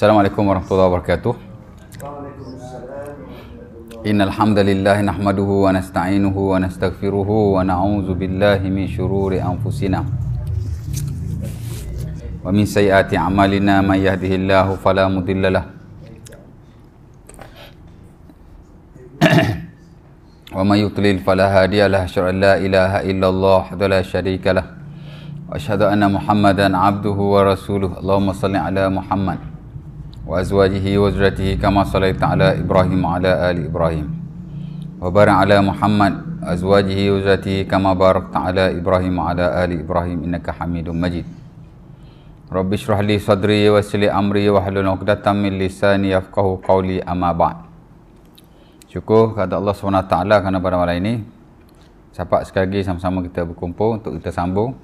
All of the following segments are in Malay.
Assalamualaikum warahmatullahi wabarakatuh. Innal hamdalillah nahmaduhu wa nasta'inuhu wa nastaghfiruhu wa na'udzu billahi min shururi anfusina wa min sayyiati a'malina may yahdihillahu fala mudilla lah wa may yudlil fala hadiya lah syarra la ilaha illallah wa la syarika lah wa asyhadu anna muhammadan 'abduhu wa rasuluhu Allahumma salli ala Muhammad wa azwajihi wa zuratihi kama salai ta'ala Ibrahim ala ali Ibrahim wa barak ala Muhammad azwajihi wa zuratihi kama barak ta'ala Ibrahim ala ali Ibrahim innaka hamidun majid Rabbi syurah li sadri wa sili amri wa halun uqdatan min lisani yafqahu qawli amma ba'd Syukur kata Allah SWT kerana pada malam ini Sampai sekali lagi sama-sama kita berkumpul untuk kita sambung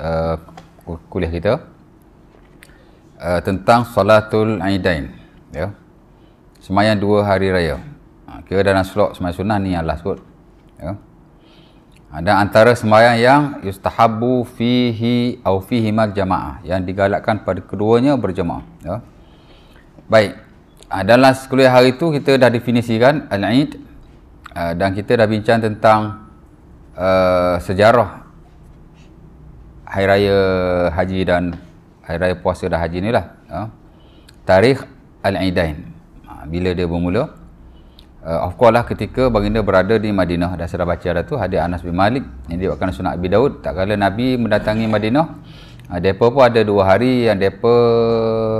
uh, kuliah kita uh, tentang salatul aidain ya semayan dua hari raya ha, kira dalam slot semayan sunnah ni Allah sebut ya ada antara semayan yang yustahabu fihi au fihi mal jamaah yang digalakkan pada keduanya berjamaah ya baik ha, dalam sekuliah hari itu kita dah definisikan al-aid uh, ha, dan kita dah bincang tentang uh, sejarah hari raya haji dan hari raya puasa dan haji ni lah uh, tarikh Al-Aidain uh, bila dia bermula uh, of course lah ketika baginda berada di Madinah dan saya dah baca dah tu hadir Anas bin Malik yang diwakilkan sunnah Abi Daud tak kala Nabi mendatangi Madinah uh, mereka pun ada dua hari yang mereka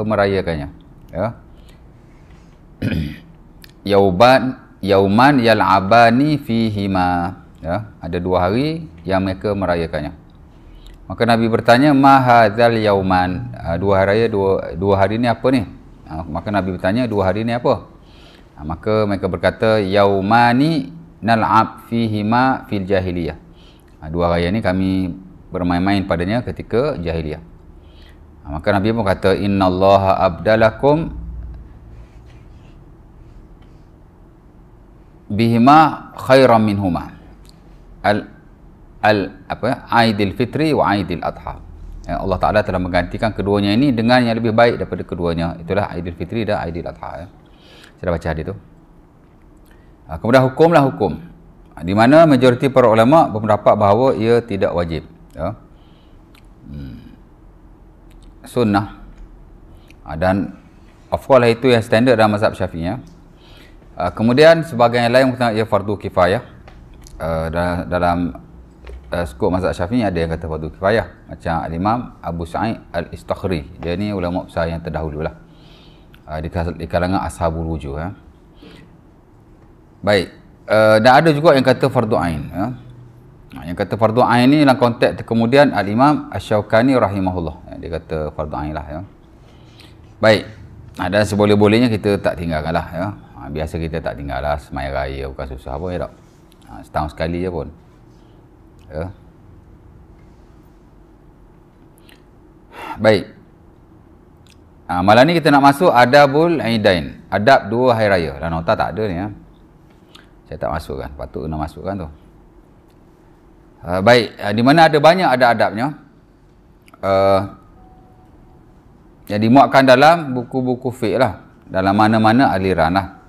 merayakannya ya Yauban Yauman yal'abani fihima ya ada dua hari yang mereka merayakannya Maka Nabi bertanya mahadzal yauman ah, dua hari raya dua dua hari ni apa ni? Ah, maka Nabi bertanya dua hari ni apa? Ah, maka mereka berkata yaumani nal'ab fihi ma fil jahiliyah. dua raya ni kami bermain-main padanya ketika jahiliyah. maka Nabi pun kata Allah abdalakum bihima khairan minhuma al apa Aidil Fitri wa Aidil Adha. Yang Allah Taala telah menggantikan keduanya ini dengan yang lebih baik daripada keduanya. Itulah Aidil Fitri dan Aidil Adha. Ya. Saya baca hadis tu. Ha, kemudian hukumlah hukum. Di mana majoriti para ulama berpendapat bahawa ia tidak wajib. Ya. Hmm. Sunnah. Ha, dan of course itu yang standard dalam mazhab syafi'i. Ya. Ha, kemudian sebagainya lain mengatakan ia fardu kifayah. Uh, dalam, dalam uh, skop mazhab Syafi'i ada yang kata fardu kifayah macam al-Imam Abu Sa'id Al-Istakhri. Dia ni ulama besar yang terdahulu lah. Uh, eh, di, di kalangan ashabul wujud ya. Baik. Uh, dan ada juga yang kata fardu ain ya. Yang kata fardu ain ni dalam konteks kemudian al-Imam Asy-Syaukani rahimahullah. Ya, dia kata fardu ain lah ya. Baik. Ada seboleh-bolehnya kita tak tinggalkan lah ya. Biasa kita tak tinggal lah semai raya bukan susah pun ya tak. Setahun sekali je pun. Ya. Baik. Ha, malam ni kita nak masuk Adabul Aidain. Adab dua hari raya. Dan lah, nota tak ada ni. Ya. Saya tak masukkan. Patut nak masukkan tu. Ha, baik. Ha, di mana ada banyak ada adabnya Uh, yang dimuatkan dalam buku-buku fiqh lah. Dalam mana-mana aliran lah.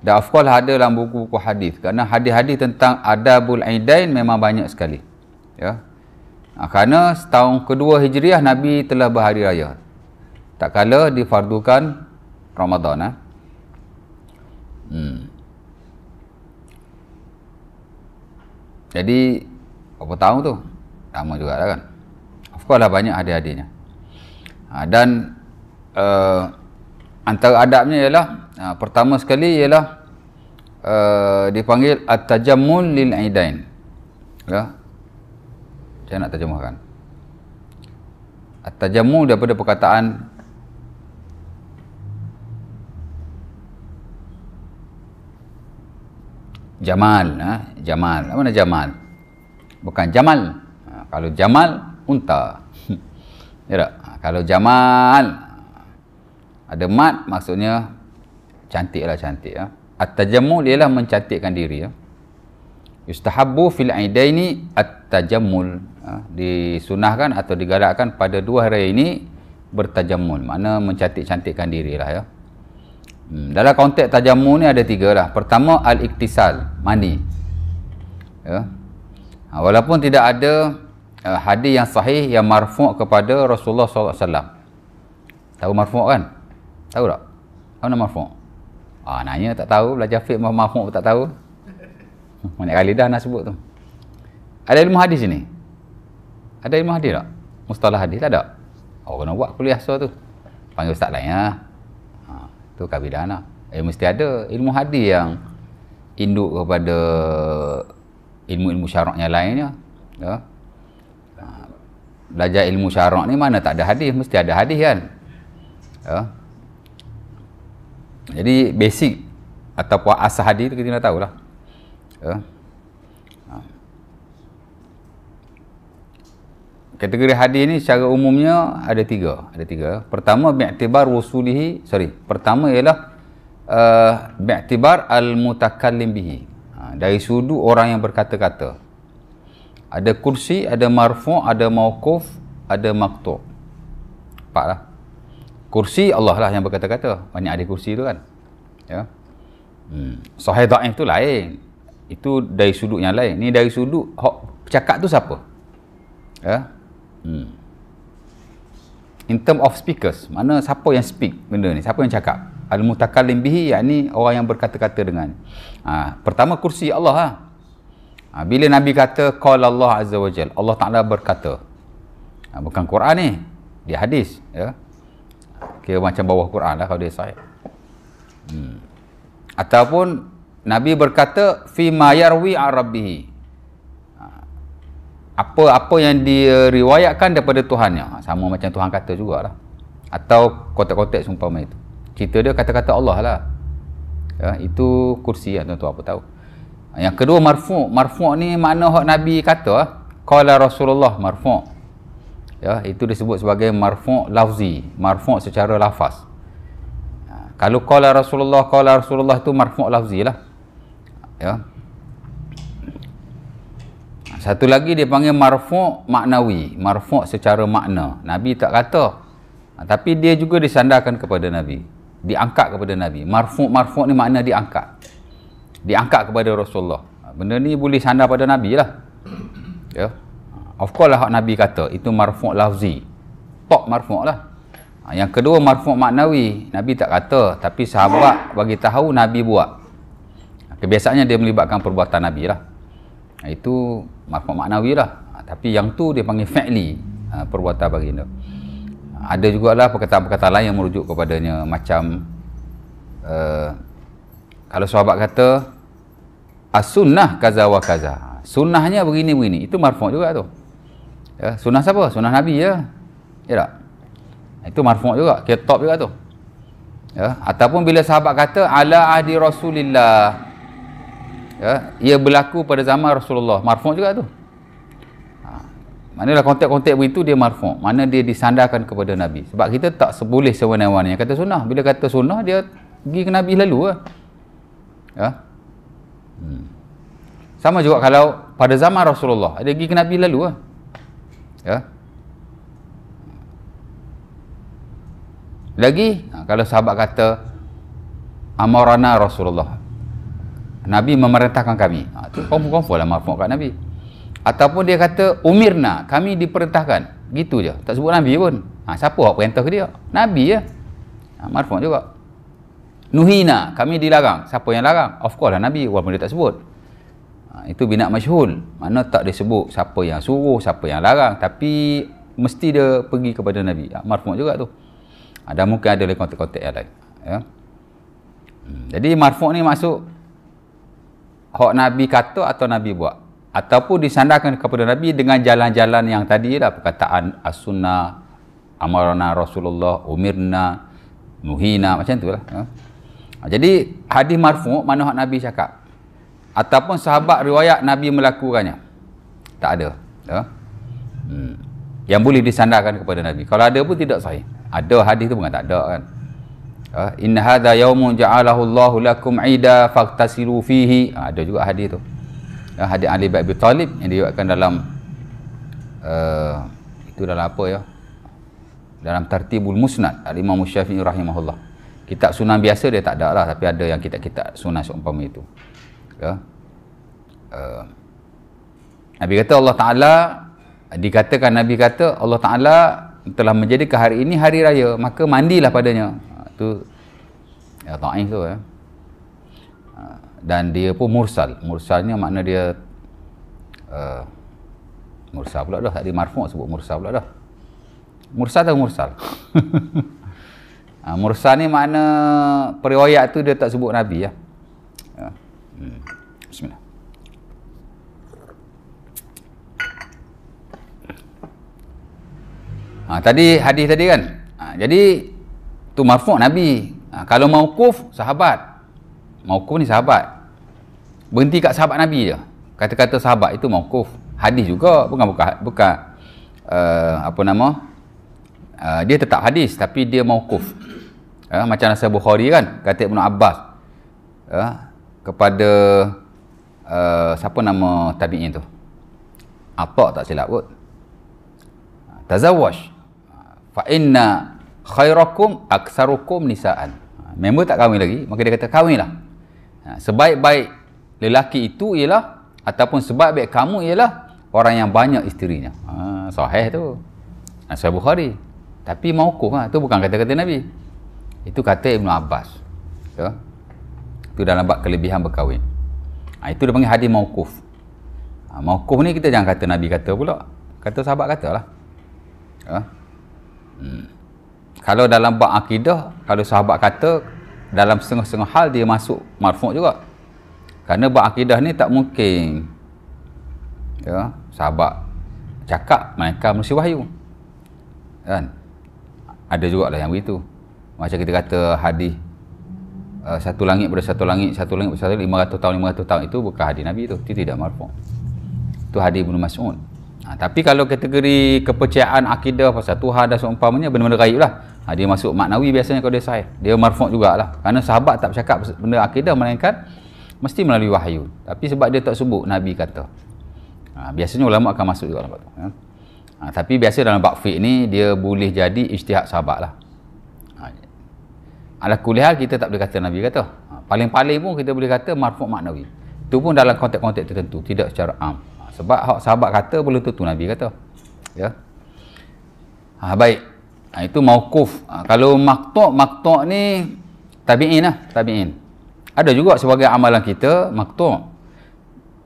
Dan of course ada dalam buku-buku hadis. Kerana hadis-hadis tentang adabul aidain memang banyak sekali. Ya. Ha, kerana setahun kedua Hijriah Nabi telah berhari raya. Tak kala difardukan Ramadan. Eh. Hmm. Jadi apa tahu tu? Lama juga lah kan. Of course lah banyak hadis-hadisnya. Ha, dan uh, antara adabnya ialah Ha, pertama sekali ialah uh, dipanggil at-tajammul lil aidain. Ya. Saya nak terjemahkan. At-tajammul daripada perkataan Jamal, ha? Jamal. Apa mana Jamal? Bukan Jamal. Ha, kalau Jamal unta. ya tak? Ha, kalau Jamal ada mat maksudnya cantiklah cantik ya. At-tajammul ialah mencantikkan diri ya. Yustahabbu fil aidaini at-tajammul. Ha, disunahkan atau digalakkan pada dua hari ini bertajammul. Makna mencantik-cantikkan dirilah ya. Hmm, dalam konteks tajammul ni ada tiga lah. Pertama al-iktisal, mandi. Ya. Ha, walaupun tidak ada uh, hadis yang sahih yang marfu' kepada Rasulullah SAW Tahu marfu' kan? Tahu tak? Apa nama marfu'? Ah, ha, nanya tak tahu, belajar fiqh mahmud mahmud tak tahu. Banyak kali dah nak sebut tu. Ada ilmu hadis ni? Ada ilmu hadis tak? Mustalah hadis tak ada? Oh, kena buat kuliah so tu. Panggil ustaz lain lah. Ha, tu kabilah nak. Eh, mesti ada ilmu hadis yang induk kepada ilmu-ilmu syaraknya lainnya. Lah. Ya. Ha, belajar ilmu syarak ni mana tak ada hadis. Mesti ada hadis kan? Ya jadi basic atau asah hadis kita dah tahulah ya ha. kategori hadis ni secara umumnya ada tiga ada tiga pertama bi'tibar wusulihi sorry pertama ialah uh, bi'tibar al-mutakallim bihi ha, dari sudu orang yang berkata-kata ada kursi ada marfu ada mauquf ada maktu empat lah kursi Allah lah yang berkata-kata banyak ada kursi tu kan ya hmm. sahih da'if tu lain itu dari sudut yang lain ni dari sudut hok cakap tu siapa ya hmm. in term of speakers mana siapa yang speak benda ni siapa yang cakap al mutakallim bihi yakni orang yang berkata-kata dengan ha, pertama kursi Allah ha. ha bila nabi kata qala Allah azza wajal Allah taala berkata ha, bukan Quran ni dia hadis ya Kira macam bawah Quran lah kalau dia sahih. Hmm. Ataupun Nabi berkata fi ma yarwi arabbih. Ha. Apa apa yang diriwayatkan daripada Tuhannya. Ha, sama macam Tuhan kata jugalah. Atau kotak-kotak sumpah itu. Cerita dia kata-kata Allah lah. Ya, itu kursi lah tuan-tuan apa tahu. Yang kedua marfu' Marfu' ni makna Nabi kata. Qala Rasulullah marfu' ya itu disebut sebagai marfu' lafzi marfu' secara lafaz ha, kalau qala rasulullah qala rasulullah itu marfu' lafzi lah ya satu lagi dia panggil marfu' maknawi marfu' secara makna nabi tak kata ha, tapi dia juga disandarkan kepada nabi diangkat kepada nabi marfu' marfu' ni makna diangkat diangkat kepada rasulullah ha, benda ni boleh sandar pada nabi lah ya of course lah hak Nabi kata itu marfu' lafzi top marfu' lah ha, yang kedua marfu' maknawi Nabi tak kata tapi sahabat bagi tahu Nabi buat ha, kebiasaannya dia melibatkan perbuatan Nabi lah ha, itu marfu' maknawi lah tapi yang tu dia panggil fa'li perbuatan baginda ada jugalah perkataan-perkataan lain yang merujuk kepadanya macam uh, kalau sahabat kata as-sunnah kaza wa kaza sunnahnya begini-begini itu marfu' juga tu Ya, sunnah siapa? Sunnah Nabi ya. Ya tak? Itu marfu' juga, kira juga tu. Ya, ataupun bila sahabat kata ala ahdi Rasulillah. Ya, ia berlaku pada zaman Rasulullah, marfu' juga tu. Ha. Manalah konteks-konteks begitu dia marfu', mana dia disandarkan kepada Nabi. Sebab kita tak seboleh sewenang-wenang kata sunnah. Bila kata sunnah dia pergi ke Nabi lalu lah. Ya. Hmm. Sama juga kalau pada zaman Rasulullah, dia pergi ke Nabi lalu lah ya lagi ha, kalau sahabat kata amarana Rasulullah Nabi memerintahkan kami confirm-confirm ha, lah maafkan kat Nabi ataupun dia kata umirna kami diperintahkan gitu je tak sebut Nabi pun ha, siapa yang perintah dia Nabi je ha, maafkan juga nuhina kami dilarang siapa yang larang of course lah Nabi walaupun dia tak sebut Ha, itu bina masyhul. Mana tak disebut siapa yang suruh, siapa yang larang. Tapi mesti dia pergi kepada Nabi. Ha, marfu' juga tu. Ha, mungkin ada kontak-kontak yang lain. Ya. Hmm, jadi marfu' ni masuk hak Nabi kata atau Nabi buat. Ataupun disandarkan kepada Nabi dengan jalan-jalan yang tadi lah. Perkataan as-sunnah, amarana Rasulullah, umirna, nuhina. Macam tu lah. Ya. Ha, jadi hadis marfu' mana hak Nabi cakap ataupun sahabat riwayat Nabi melakukannya tak ada ya? hmm. yang boleh disandarkan kepada Nabi kalau ada pun tidak sahih ada hadis tu bukan tak ada kan Uh, in hadha yawmu ja'alahu Allahu lakum ida faqtasilu fihi uh, ada juga hadis tu uh, hadis Ali bin Abi Talib yang diriwayatkan dalam uh, itu dalam apa ya dalam tertibul musnad al-imam syafi'i rahimahullah kitab sunan biasa dia tak ada lah tapi ada yang kitab-kitab sunan seumpama itu ya Eh, Nabi kata Allah Ta'ala dikatakan Nabi kata Allah Ta'ala telah menjadi ke hari ini hari raya maka mandilah padanya itu ha, ya, ta'in tu eh. Ha, dan dia pun mursal mursalnya makna dia uh, mursal pula dah tadi marfu' sebut mursal pula dah mursal atau mursal ha, mursal ni makna periwayat tu dia tak sebut Nabi ya. Ha, tadi hadis tadi kan. Ha, jadi tu marfu' Nabi. Ha, kalau kuf, sahabat. Mau kuf ni sahabat. Berhenti kat sahabat Nabi je. Kata-kata sahabat itu mau kuf. Hadis juga bukan buka-buka uh, eh, apa nama? Uh, dia tetap hadis tapi dia mauquf. Uh, macam nasab Bukhari kan kata Ibnu Abbas. Uh, kepada uh, siapa nama tabi'in tu? Apa tak silap kot? Tazawwaj fa inna khairakum aksarukum nisaan ha, member tak kahwin lagi maka dia kata kahwinlah ha, sebaik-baik lelaki itu ialah ataupun sebaik-baik kamu ialah orang yang banyak isterinya ha, sahih tu ha, Sahih Bukhari tapi maukuf ha. tu bukan kata-kata Nabi itu kata Ibn Abbas ya? itu dalam bab kelebihan berkahwin ha, itu dia panggil hadis maukuf ha, maukuf ni kita jangan kata Nabi kata pula kata sahabat katalah ha? Hmm. kalau dalam bab akidah kalau sahabat kata dalam setengah-setengah hal dia masuk marfu' juga karena bab akidah ni tak mungkin ya sahabat cakap mereka mesti wahyu kan ada juga lah yang begitu macam kita kata hadis eh, satu langit pada satu langit satu langit pada satu langit 500 tahun 500 tahun itu bukan hadis Nabi itu itu tidak marfu' itu hadis Ibn Mas'ud Ha, tapi kalau kategori kepercayaan akidah pasal Tuhan dan seumpamanya benar-benar gaib lah. Ha, dia masuk maknawi biasanya kalau dia sahih. Dia marfuk jugalah. Kerana sahabat tak bercakap benda akidah melainkan mesti melalui wahyu. Tapi sebab dia tak sebut Nabi kata. Ha, biasanya ulama akan masuk juga dalam ya. Ha, tapi biasa dalam bab fiqh ni dia boleh jadi ijtihad sahabat lah. Ha, kuliah kita tak boleh kata Nabi kata. Ha, paling-paling pun kita boleh kata marfok maknawi. Itu pun dalam konteks-konteks tertentu. Tidak secara am. Um sebab hak sahabat kata belum tentu Nabi kata ya ha, baik ha, itu maukuf ha, kalau maktok maktok ni tabi'in lah tabi'in ada juga sebagai amalan kita maktok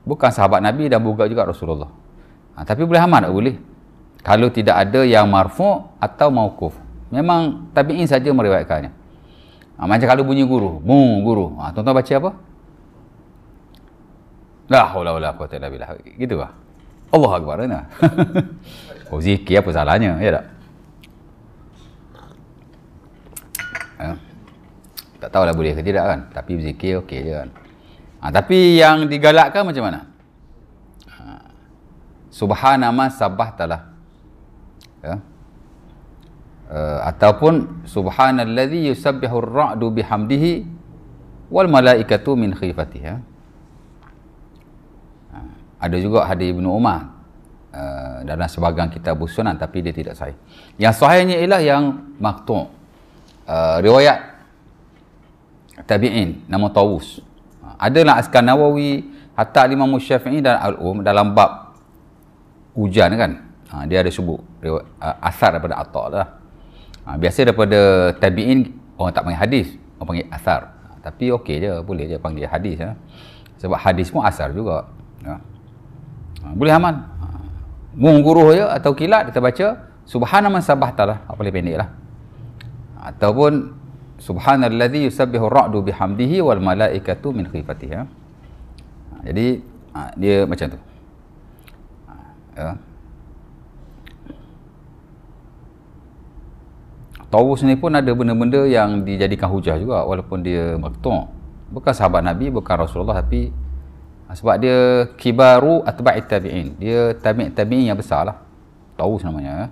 bukan sahabat Nabi dan bukan juga Rasulullah ha, tapi boleh amal tak boleh kalau tidak ada yang marfu' atau maukuf memang tabi'in saja meriwayatkannya ha, macam kalau bunyi guru bung guru ha, tuan-tuan baca apa La haula wala quwata illa billah. Gitu lah. Allah akbar kan. Ya. Nah. oh zikir apa salahnya, ya tak? Ha? Tak tahu lah boleh ke tidak kan. Tapi zikir okey je kan. Ha, tapi yang digalakkan macam mana? Ha. Subhanama sabah talah. Ya. Uh, ataupun subhanallazi yusabbihu ar-ra'du bihamdihi wal malaikatu min khifatihi. Ya ada juga hadis Ibnu Umar uh, dalam sebagian kitab sunan tapi dia tidak sahih yang sahihnya ialah yang maktu uh, riwayat tabi'in nama Tawus eh, adalah askar Nawawi hatta Imam Syafi'i dan Al-Um dalam bab hujan kan ha, dia ada sebut uh, asar daripada Atta lah ha, biasa daripada tabi'in orang tak panggil hadis orang panggil asar ha, tapi okey je boleh je panggil hadis ha. sebab hadis pun asar juga ha ha, boleh aman ha, mung guruh je atau kilat kita baca subhana man sabah talah apa boleh pendek lah ataupun subhanalladhi yusabbihu ra'du bihamdihi wal malaikatu min khifatihi ha? ha, jadi ha, dia macam tu ha, ya. Tawus ni pun ada benda-benda yang dijadikan hujah juga walaupun dia maktuk bukan sahabat Nabi bukan Rasulullah tapi Ha, sebab dia kibaru atba'i tabi'in dia tabi' tabi'in yang besar lah tahu namanya eh.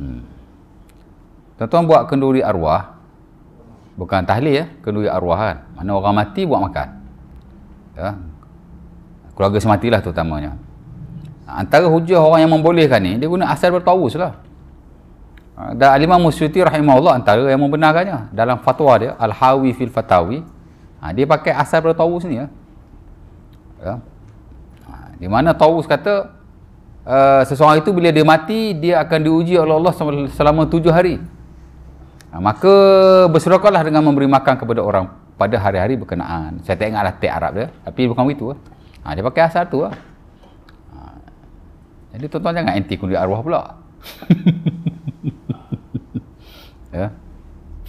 hmm. tuan-tuan buat kenduri arwah bukan tahlil ya kenduri arwah kan mana orang mati buat makan ya keluarga sematilah terutamanya ha, antara hujah orang yang membolehkan ni dia guna asal bertawus lah ha, dan Alimah Musyuti rahimahullah antara yang membenarkannya dalam fatwa dia Al-Hawi fil Fatawi dia pakai asal bertawus ni ya ya. Ha, di mana Tawus kata uh, seseorang itu bila dia mati dia akan diuji oleh Allah selama tujuh hari uh, maka berserokalah dengan memberi makan kepada orang pada hari-hari berkenaan saya tak ingatlah teks Arab dia tapi bukan begitu lah. Ha, dia pakai asal tu lah. Ha. Jadi tuan-tuan jangan anti kundi arwah pula. ya.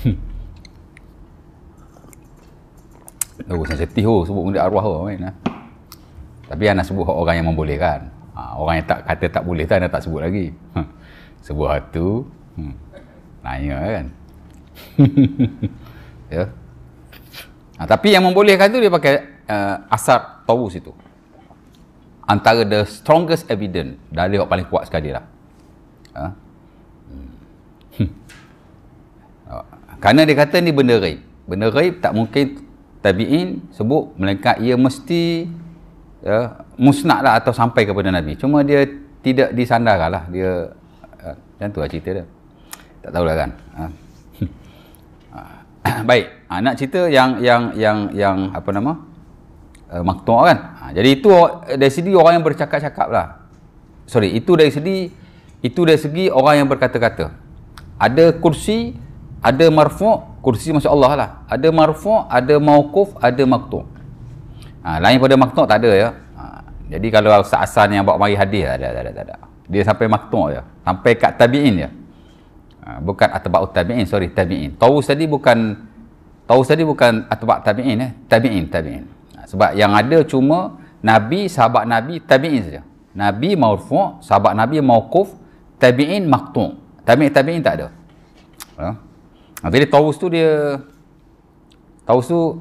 Oh, saya setih oh, sebut kundi arwah oh, main, ha. Tapi anak sebut orang yang membolehkan. Ha, orang yang tak kata tak boleh tu anak tak sebut lagi. sebut hak tu, hmm, nanya kan. ya. Yeah. Ha, tapi yang membolehkan tu dia pakai uh, eh, asar Tawus itu. Antara the strongest evidence, dari yang paling kuat sekali lah. Ha? Hmm. Oh. Kerana dia kata ni benda raib. Benda raib tak mungkin tabi'in sebut melainkan ia mesti ya, musnah lah atau sampai kepada Nabi. Cuma dia tidak disandarkan lah. Dia, ya, macam tu lah cerita dia. Tak tahulah kan. Ha. Baik, ha, nak cerita yang yang yang yang apa nama? Uh, eh, maktu kan. Ha, jadi itu dari segi orang yang bercakap-cakap lah. Sorry, itu dari segi itu dari segi orang yang berkata-kata. Ada kursi, ada marfu, kursi masya-Allah lah. Ada marfu, ada mauquf, ada maktu. Ha, lain pada maktuk tak ada ya. Ha, jadi kalau asal-asal yang bawa mari hadis ada ada ada. ada. Dia sampai maktuk ya Sampai kat tabi'in ya Ha, bukan atba'u tabi'in, sorry, tabi'in. Tawus tadi bukan Tawus tadi bukan atba' tabi'in ya Tabi'in, tabi'in. Ha, sebab yang ada cuma Nabi, sahabat Nabi, tabi'in saja. Nabi maufu', sahabat Nabi mauquf, tabi'in maktuk. Tabi'in, tabi'in tak ada. Ha? ha jadi tawus tu dia Tawus tu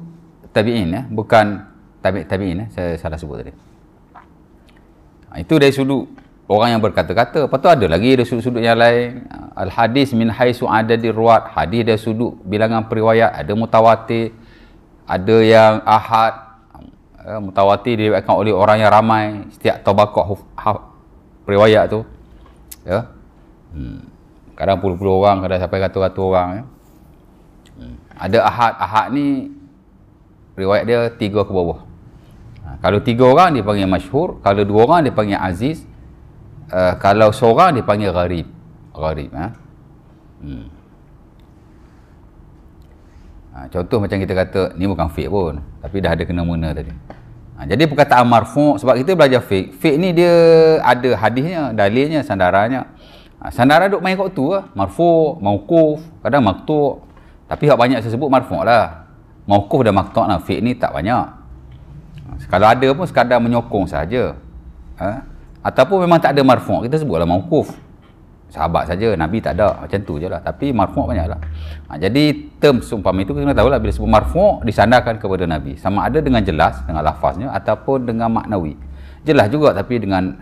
tabi'in ya Bukan tabi'in tabi eh? saya salah sebut tadi ha, itu dari sudut orang yang berkata-kata lepas tu ada lagi dari sudut-sudut yang lain al-hadis min haisu adadi ruwat hadis dari sudut bilangan periwayat ada mutawati, ada yang ahad eh, mutawati diriwayatkan oleh orang yang ramai setiap tabaqah periwayat tu ya hmm. kadang puluh-puluh orang kadang sampai kata ratu orang ya. hmm. ada ahad ahad ni riwayat dia tiga ke bawah Ha, kalau tiga orang dia panggil masyhur kalau dua orang dia panggil aziz uh, kalau seorang dia panggil gharib gharib ha? hmm. ha, contoh macam kita kata ni bukan fiq pun tapi dah ada kena mengena tadi ha, jadi perkataan marfu' sebab kita belajar fiq fiq ni dia ada hadisnya dalilnya sandarannya ha, sandaran duk main kot tu lah marfu' mawkuf kadang maktuk tapi yang banyak saya sebut marfu' lah mauquf dan maktuk lah fiq ni tak banyak kalau ada pun sekadar menyokong saja ha? ataupun memang tak ada marfu kita sebutlah mauquf sahabat saja nabi tak ada macam tu je lah tapi marfu banyak lah ha, jadi term seumpama itu kita kena tahu lah bila sebut marfu disandarkan kepada nabi sama ada dengan jelas dengan lafaznya ataupun dengan maknawi jelas juga tapi dengan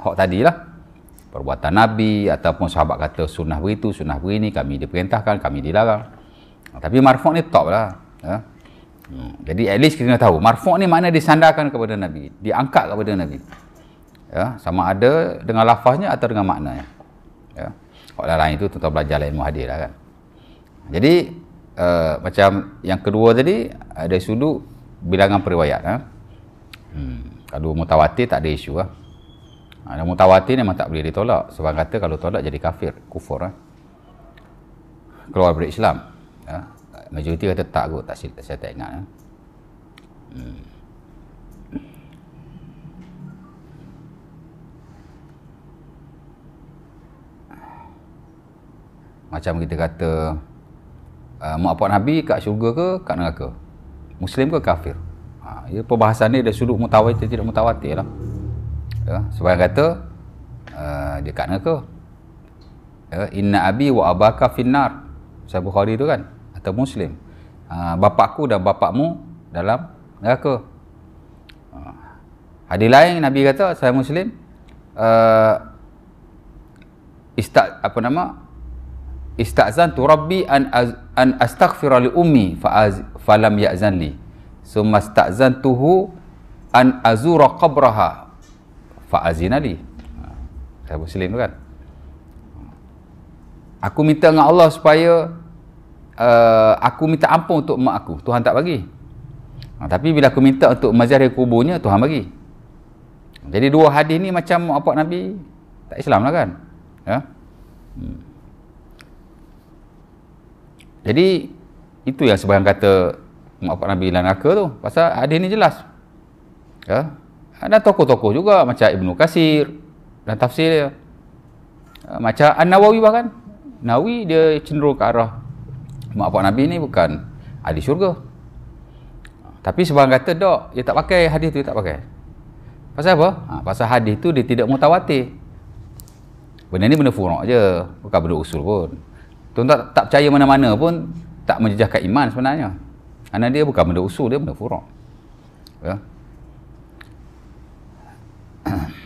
hak tadilah perbuatan Nabi ataupun sahabat kata sunnah begitu, sunnah begini, kami diperintahkan, kami dilarang. Ha, tapi marfu' ni top lah. Ya. Ha? Jadi at least kita tahu marfu' ni makna disandarkan kepada Nabi, diangkat kepada Nabi. Ya, sama ada dengan lafaznya atau dengan maknanya. Ya. Kalau lain itu tentu belajar ilmu hadis lah kan. Jadi uh, macam yang kedua tadi ada sudut bilangan periwayat ha? hmm. kalau mutawatir tak ada isu lah. ha? ha mutawatir ni memang tak boleh ditolak sebab kata kalau tolak jadi kafir kufur ha? keluar dari Islam ha? majoriti kata tak kot tak saya, saya tak ingat eh. hmm. macam kita kata uh, mak puan Nabi kat syurga ke kat neraka Muslim ke kafir ha, ia ya, perbahasan ni suruh sudut mutawatir tidak mutawatir lah ya, sebab yang kata uh, dia kat neraka ya, inna abi wa abaka finnar saya Bukhari tu kan atau Muslim ah, bapakku dan bapakmu dalam neraka ah, hadis lain Nabi kata saya Muslim uh, ah, istat apa nama istazan tu rabbi an az, an astaghfir li ummi fa az, falam ya'zan li summa istazan tuhu an azura qabraha fa azinali saya muslim tu kan aku minta dengan Allah supaya uh, aku minta ampun untuk mak aku Tuhan tak bagi ha, tapi bila aku minta untuk maziarah kuburnya Tuhan bagi jadi dua hadis ni macam apa Nabi tak Islam lah kan ya? hmm. jadi itu yang sebarang kata mak bapak Nabi hilang neraka tu pasal hadis ni jelas ya? ada tokoh-tokoh juga macam Ibnu Kasir dan tafsir dia ya, macam An-Nawawi bahkan Nawawi dia cenderung ke arah mak bapak Nabi ni bukan ahli syurga tapi sebab kata dok dia tak pakai hadis tu dia tak pakai pasal apa? Ha, pasal hadis tu dia tidak mutawatir benda ni benda furuk je bukan benda usul pun tuan tak, tak percaya mana-mana pun tak menjejahkan iman sebenarnya kerana dia bukan benda usul dia benda furuk ya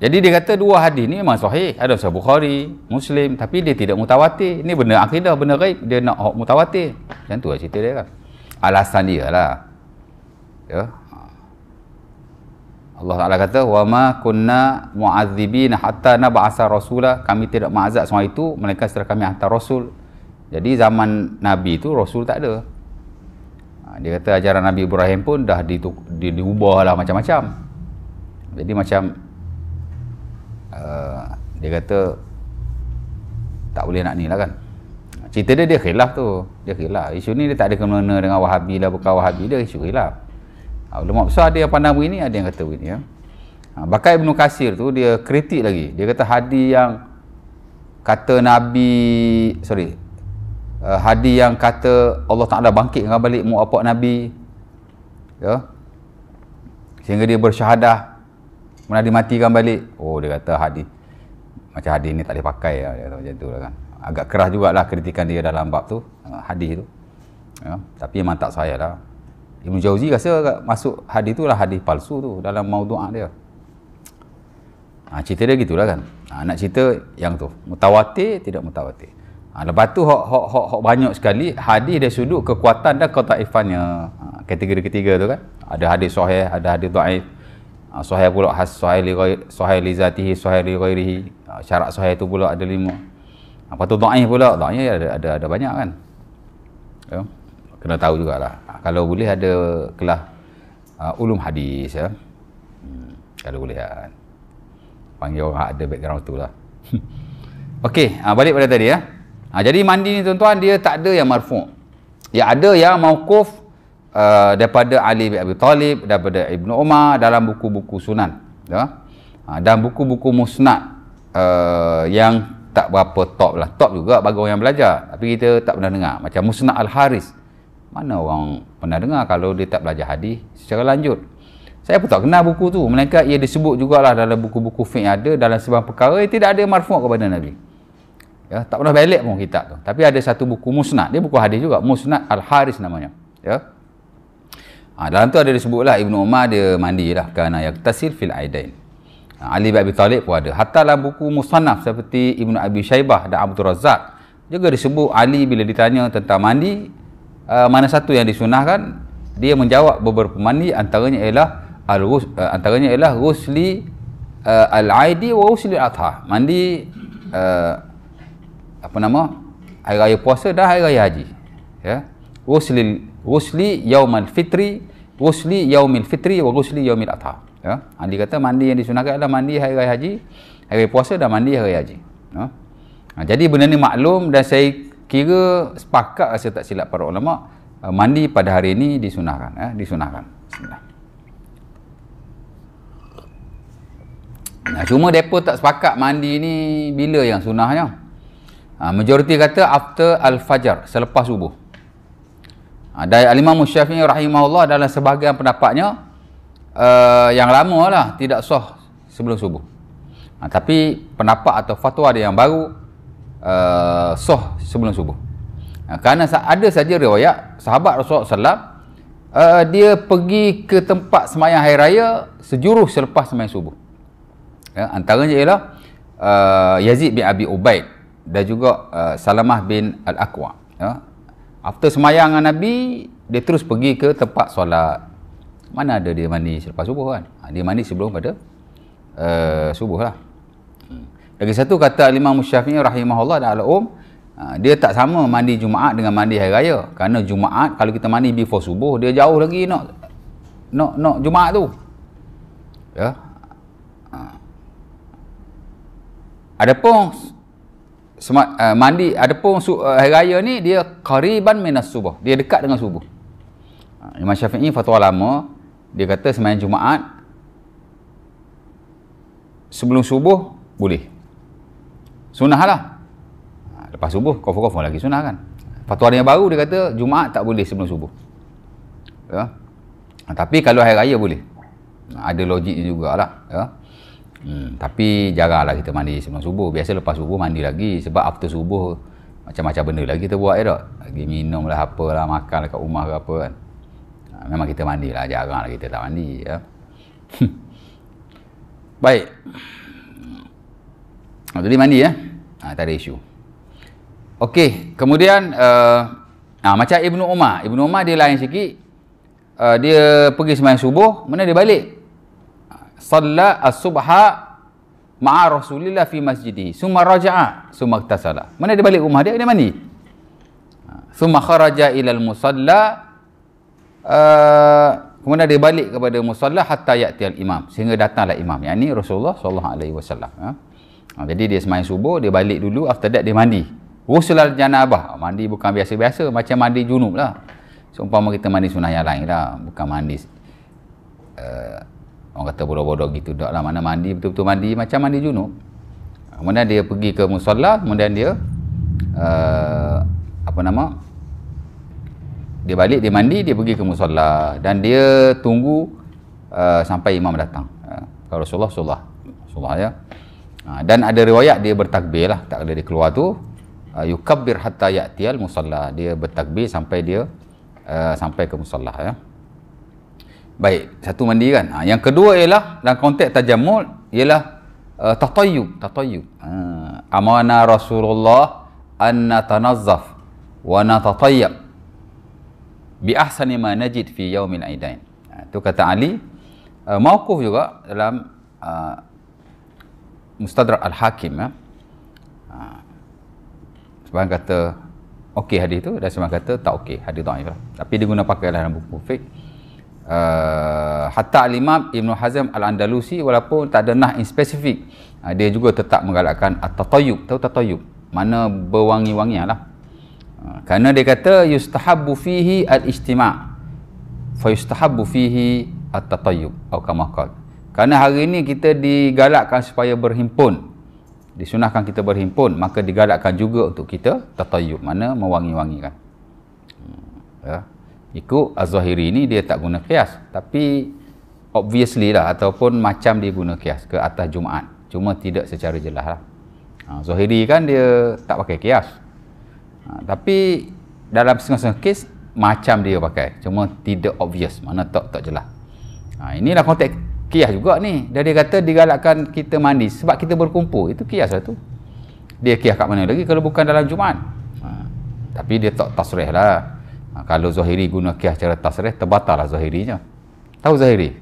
Jadi dia kata dua hadis ni memang sahih. Ada sahih Bukhari, Muslim. Tapi dia tidak mutawatir. Ini benda akidah, benda raib. Dia nak hak mutawatir. Macam tu lah cerita dia kan. Alasan dia lah. Ya. Allah Ta'ala kata, وَمَا كُنَّا مُعَذِّبِينَ حَتَّى نَبَعَسَ رَسُولَ Kami tidak ma'azab semua itu, mereka setelah kami hantar Rasul. Jadi zaman Nabi itu, Rasul tak ada. Ha, dia kata ajaran Nabi Ibrahim pun dah diubahlah macam-macam. Jadi macam Eh, dia kata tak boleh nak ni lah kan cerita dia dia khilaf tu dia khilaf isu ni dia tak ada kena-kena dengan wahabi lah bukan wahabi dia isu khilaf ha, ulama besar ada yang pandang begini ada yang kata begini ya. Ha, ah, bakal Ibn Kasir tu dia kritik lagi dia kata hadi yang kata Nabi sorry uh, eh, hadi yang kata Allah tak ada bangkit dengan balik mu apa Nabi ya sehingga dia bersyahadah Kemudian dia matikan balik. Oh dia kata hadis macam hadis ni tak boleh pakai lah. Dia kata macam tu lah kan. Agak keras jugalah kritikan dia dalam bab tu. Ah, hadis tu. Ya, tapi memang tak saya lah. Ibn Jauzi rasa masuk hadis tu lah hadis palsu tu dalam maudu'a dia. Ha, cerita dia gitulah kan. Ha, nak cerita yang tu. Mutawatir tidak mutawatir. Ha, lepas tu hok hok hok hok banyak sekali hadis dia sudut kekuatan dan kota ifannya. Ha, kategori ketiga tu kan. Ada hadis sahih, ada hadis dhaif. Ha, suhail pula has suhail li suhail li zatihi suhail li ghairihi. Ha, Syarat suhail tu pula ada lima. Apa ha, tu dhaif pula? Dhaif ada, ada ada banyak kan. Ya. Kena tahu jugalah. Kalau boleh ada kelas uh, ulum hadis ya. Hmm, kalau boleh kan. Panggil orang ada background tu lah. Okey, uh, balik pada tadi ya. Uh, jadi mandi ni tuan-tuan dia tak ada yang marfu. Yang ada yang mauquf uh, daripada Ali bin Abi Talib, daripada Ibn Umar dalam buku-buku sunan. Ya? Uh, dan buku-buku musnad uh, yang tak berapa top lah. Top juga bagi orang yang belajar. Tapi kita tak pernah dengar. Macam musnad Al-Haris. Mana orang pernah dengar kalau dia tak belajar hadis secara lanjut. Saya pun tak kenal buku tu. Mereka ia disebut jugalah dalam buku-buku fiqh yang ada dalam sebuah perkara yang tidak ada marfu' kepada Nabi. Ya, tak pernah balik pun kitab tu. Tapi ada satu buku musnad. Dia buku hadis juga. Musnad Al-Haris namanya. Ya. Ha, dalam tu ada disebutlah Ibnu Umar dia mandi lah kerana yang tasir fil aidain. Ha, Ali bin Abi Talib pun ada. Hatta dalam buku musannaf seperti Ibnu Abi Shaybah dan Abdul Razak juga disebut Ali bila ditanya tentang mandi uh, mana satu yang disunahkan dia menjawab beberapa mandi antaranya ialah al uh, antaranya ialah rusli uh, ha, al aidi wa rusli adha mandi uh, apa nama hari raya puasa dan hari raya haji ya rusli rusli yaumal fitri Ghusli yaumil fitri wa ghusli yaumil adha. Ya. Andi kata mandi yang disunatkan adalah mandi hari raya haji, hari raya puasa dan mandi hari haji. Ya. Ha, jadi benda ni maklum dan saya kira sepakat saya tak silap para ulama e, mandi pada hari ini disunahkan ya. disunahkan nah, cuma mereka tak sepakat mandi ni bila yang sunahnya ha, majoriti kata after al-fajar selepas subuh Ha, dari Al-Imam Syafi'i rahimahullah dalam sebahagian pendapatnya uh, yang lama lah tidak sah sebelum subuh ha, tapi pendapat atau fatwa dia yang baru uh, sah sebelum subuh ha, kerana ada saja riwayat sahabat Rasulullah SAW uh, eh, dia pergi ke tempat semayang hari raya sejuruh selepas semayang subuh ya, antaranya ialah uh, Yazid bin Abi Ubaid dan juga uh, Salamah bin Al-Aqwa ya, after semayang dengan Nabi dia terus pergi ke tempat solat mana ada dia mandi selepas subuh kan ha, dia mandi sebelum pada uh, subuh lah hmm. lagi satu kata Alimah Musyafi'i rahimahullah dan Al-Um ha, dia tak sama mandi Jumaat dengan mandi Hari Raya kerana Jumaat kalau kita mandi before subuh dia jauh lagi nak nak, nak Jumaat tu ya ha. ada pun Semak uh, mandi ataupun su, uh, hari raya ni dia kariban minas subuh dia dekat dengan subuh uh, Imam Syafi'i fatwa lama dia kata semayan Jumaat sebelum subuh boleh sunnah lah ha, lepas subuh kofor-kofor lagi sunnah kan fatwa yang baru dia kata Jumaat tak boleh sebelum subuh ya. Ha, tapi kalau hari raya boleh ada logik jugalah ya. Hmm. Tapi jaranglah kita mandi sebelum subuh. Biasa lepas subuh mandi lagi sebab after subuh macam-macam benda lagi kita buat ya tak. Lagi minum lah apalah makan dekat rumah ke apa kan. Ha, memang kita mandi lah. mandilah lah kita tak mandi ya. Baik. Jadi mandi ya. Ha, tak ada isu. Okey, kemudian uh, eh, nah, ha, macam Ibnu Umar. Ibnu Umar dia lain sikit. Uh, dia pergi semayang subuh, mana dia balik? salla as-subha ma'a Rasulillah fi masjidi. Suma raja'a, suma tasala. Mana dia balik rumah dia, dia mandi. Ha. Suma kharaja ilal musalla. Uh, kemudian dia balik kepada musalla hatta ya'ti al-imam. Sehingga datanglah imam. Yang ini Rasulullah sallallahu alaihi wasallam. Ya. Ha, jadi dia semain subuh, dia balik dulu. After that, dia mandi. Rasulullah janabah. Mandi bukan biasa-biasa. Macam mandi junub lah. Seumpama kita mandi sunnah yang lain lah. Bukan mandi... Uh, orang kata bodoh-bodoh gitu tak lah mana mandi betul-betul mandi macam mandi junub kemudian dia pergi ke musallah kemudian dia uh, apa nama dia balik dia mandi dia pergi ke musallah dan dia tunggu uh, sampai imam datang uh, Rasulullah sallallahu Rasulullah ya uh, dan ada riwayat dia bertakbir lah tak ada dia keluar tu uh, yukabbir hatta ya'tiyal musalla dia bertakbir sampai dia uh, sampai ke musalla ya baik satu mandi kan ha, yang kedua ialah dalam konteks tajamul ialah uh, ta'tayyub. tatayub ha, amana rasulullah an natanazzaf wa natatayyab bi ahsani ma najid fi yaumil aidain itu ha, kata ali uh, mauquf juga dalam uh, mustadrak al-hakim ya. ha, sebab kata okey hadis tu dan sebab kata tak okey hadis dhaif lah. tapi dia guna pakai dalam buku fiqh Eh, Hatta Al-Imam Ibn Hazm Al-Andalusi walaupun tak ada nah in specific uh, eh, dia juga tetap menggalakkan at-tatayyub tahu tatayyub mana berwangi-wangian lah uh, kerana dia kata yustahabu fihi al-ijtima' fa yustahabu fihi at-tatayyub atau kamakal kerana hari ini kita digalakkan supaya berhimpun disunahkan kita berhimpun maka digalakkan juga untuk kita tatayyub mana mewangi-wangikan hmm, ya ikut Az-Zahiri ni dia tak guna kias tapi obviously lah ataupun macam dia guna kias ke atas Jumaat cuma tidak secara jelas lah ha, Zahiri kan dia tak pakai kias ha, tapi dalam setengah-setengah kes macam dia pakai cuma tidak obvious mana tak tak jelas ha, inilah konteks kias juga ni dan dia kata digalakkan kita mandi sebab kita berkumpul itu kias lah tu dia kias kat mana lagi kalau bukan dalam Jumaat ha, tapi dia tak tasrih lah Ha, kalau Zahiri guna kias cara tasrih, terbatal lah Zahirinya. Tahu Zahiri?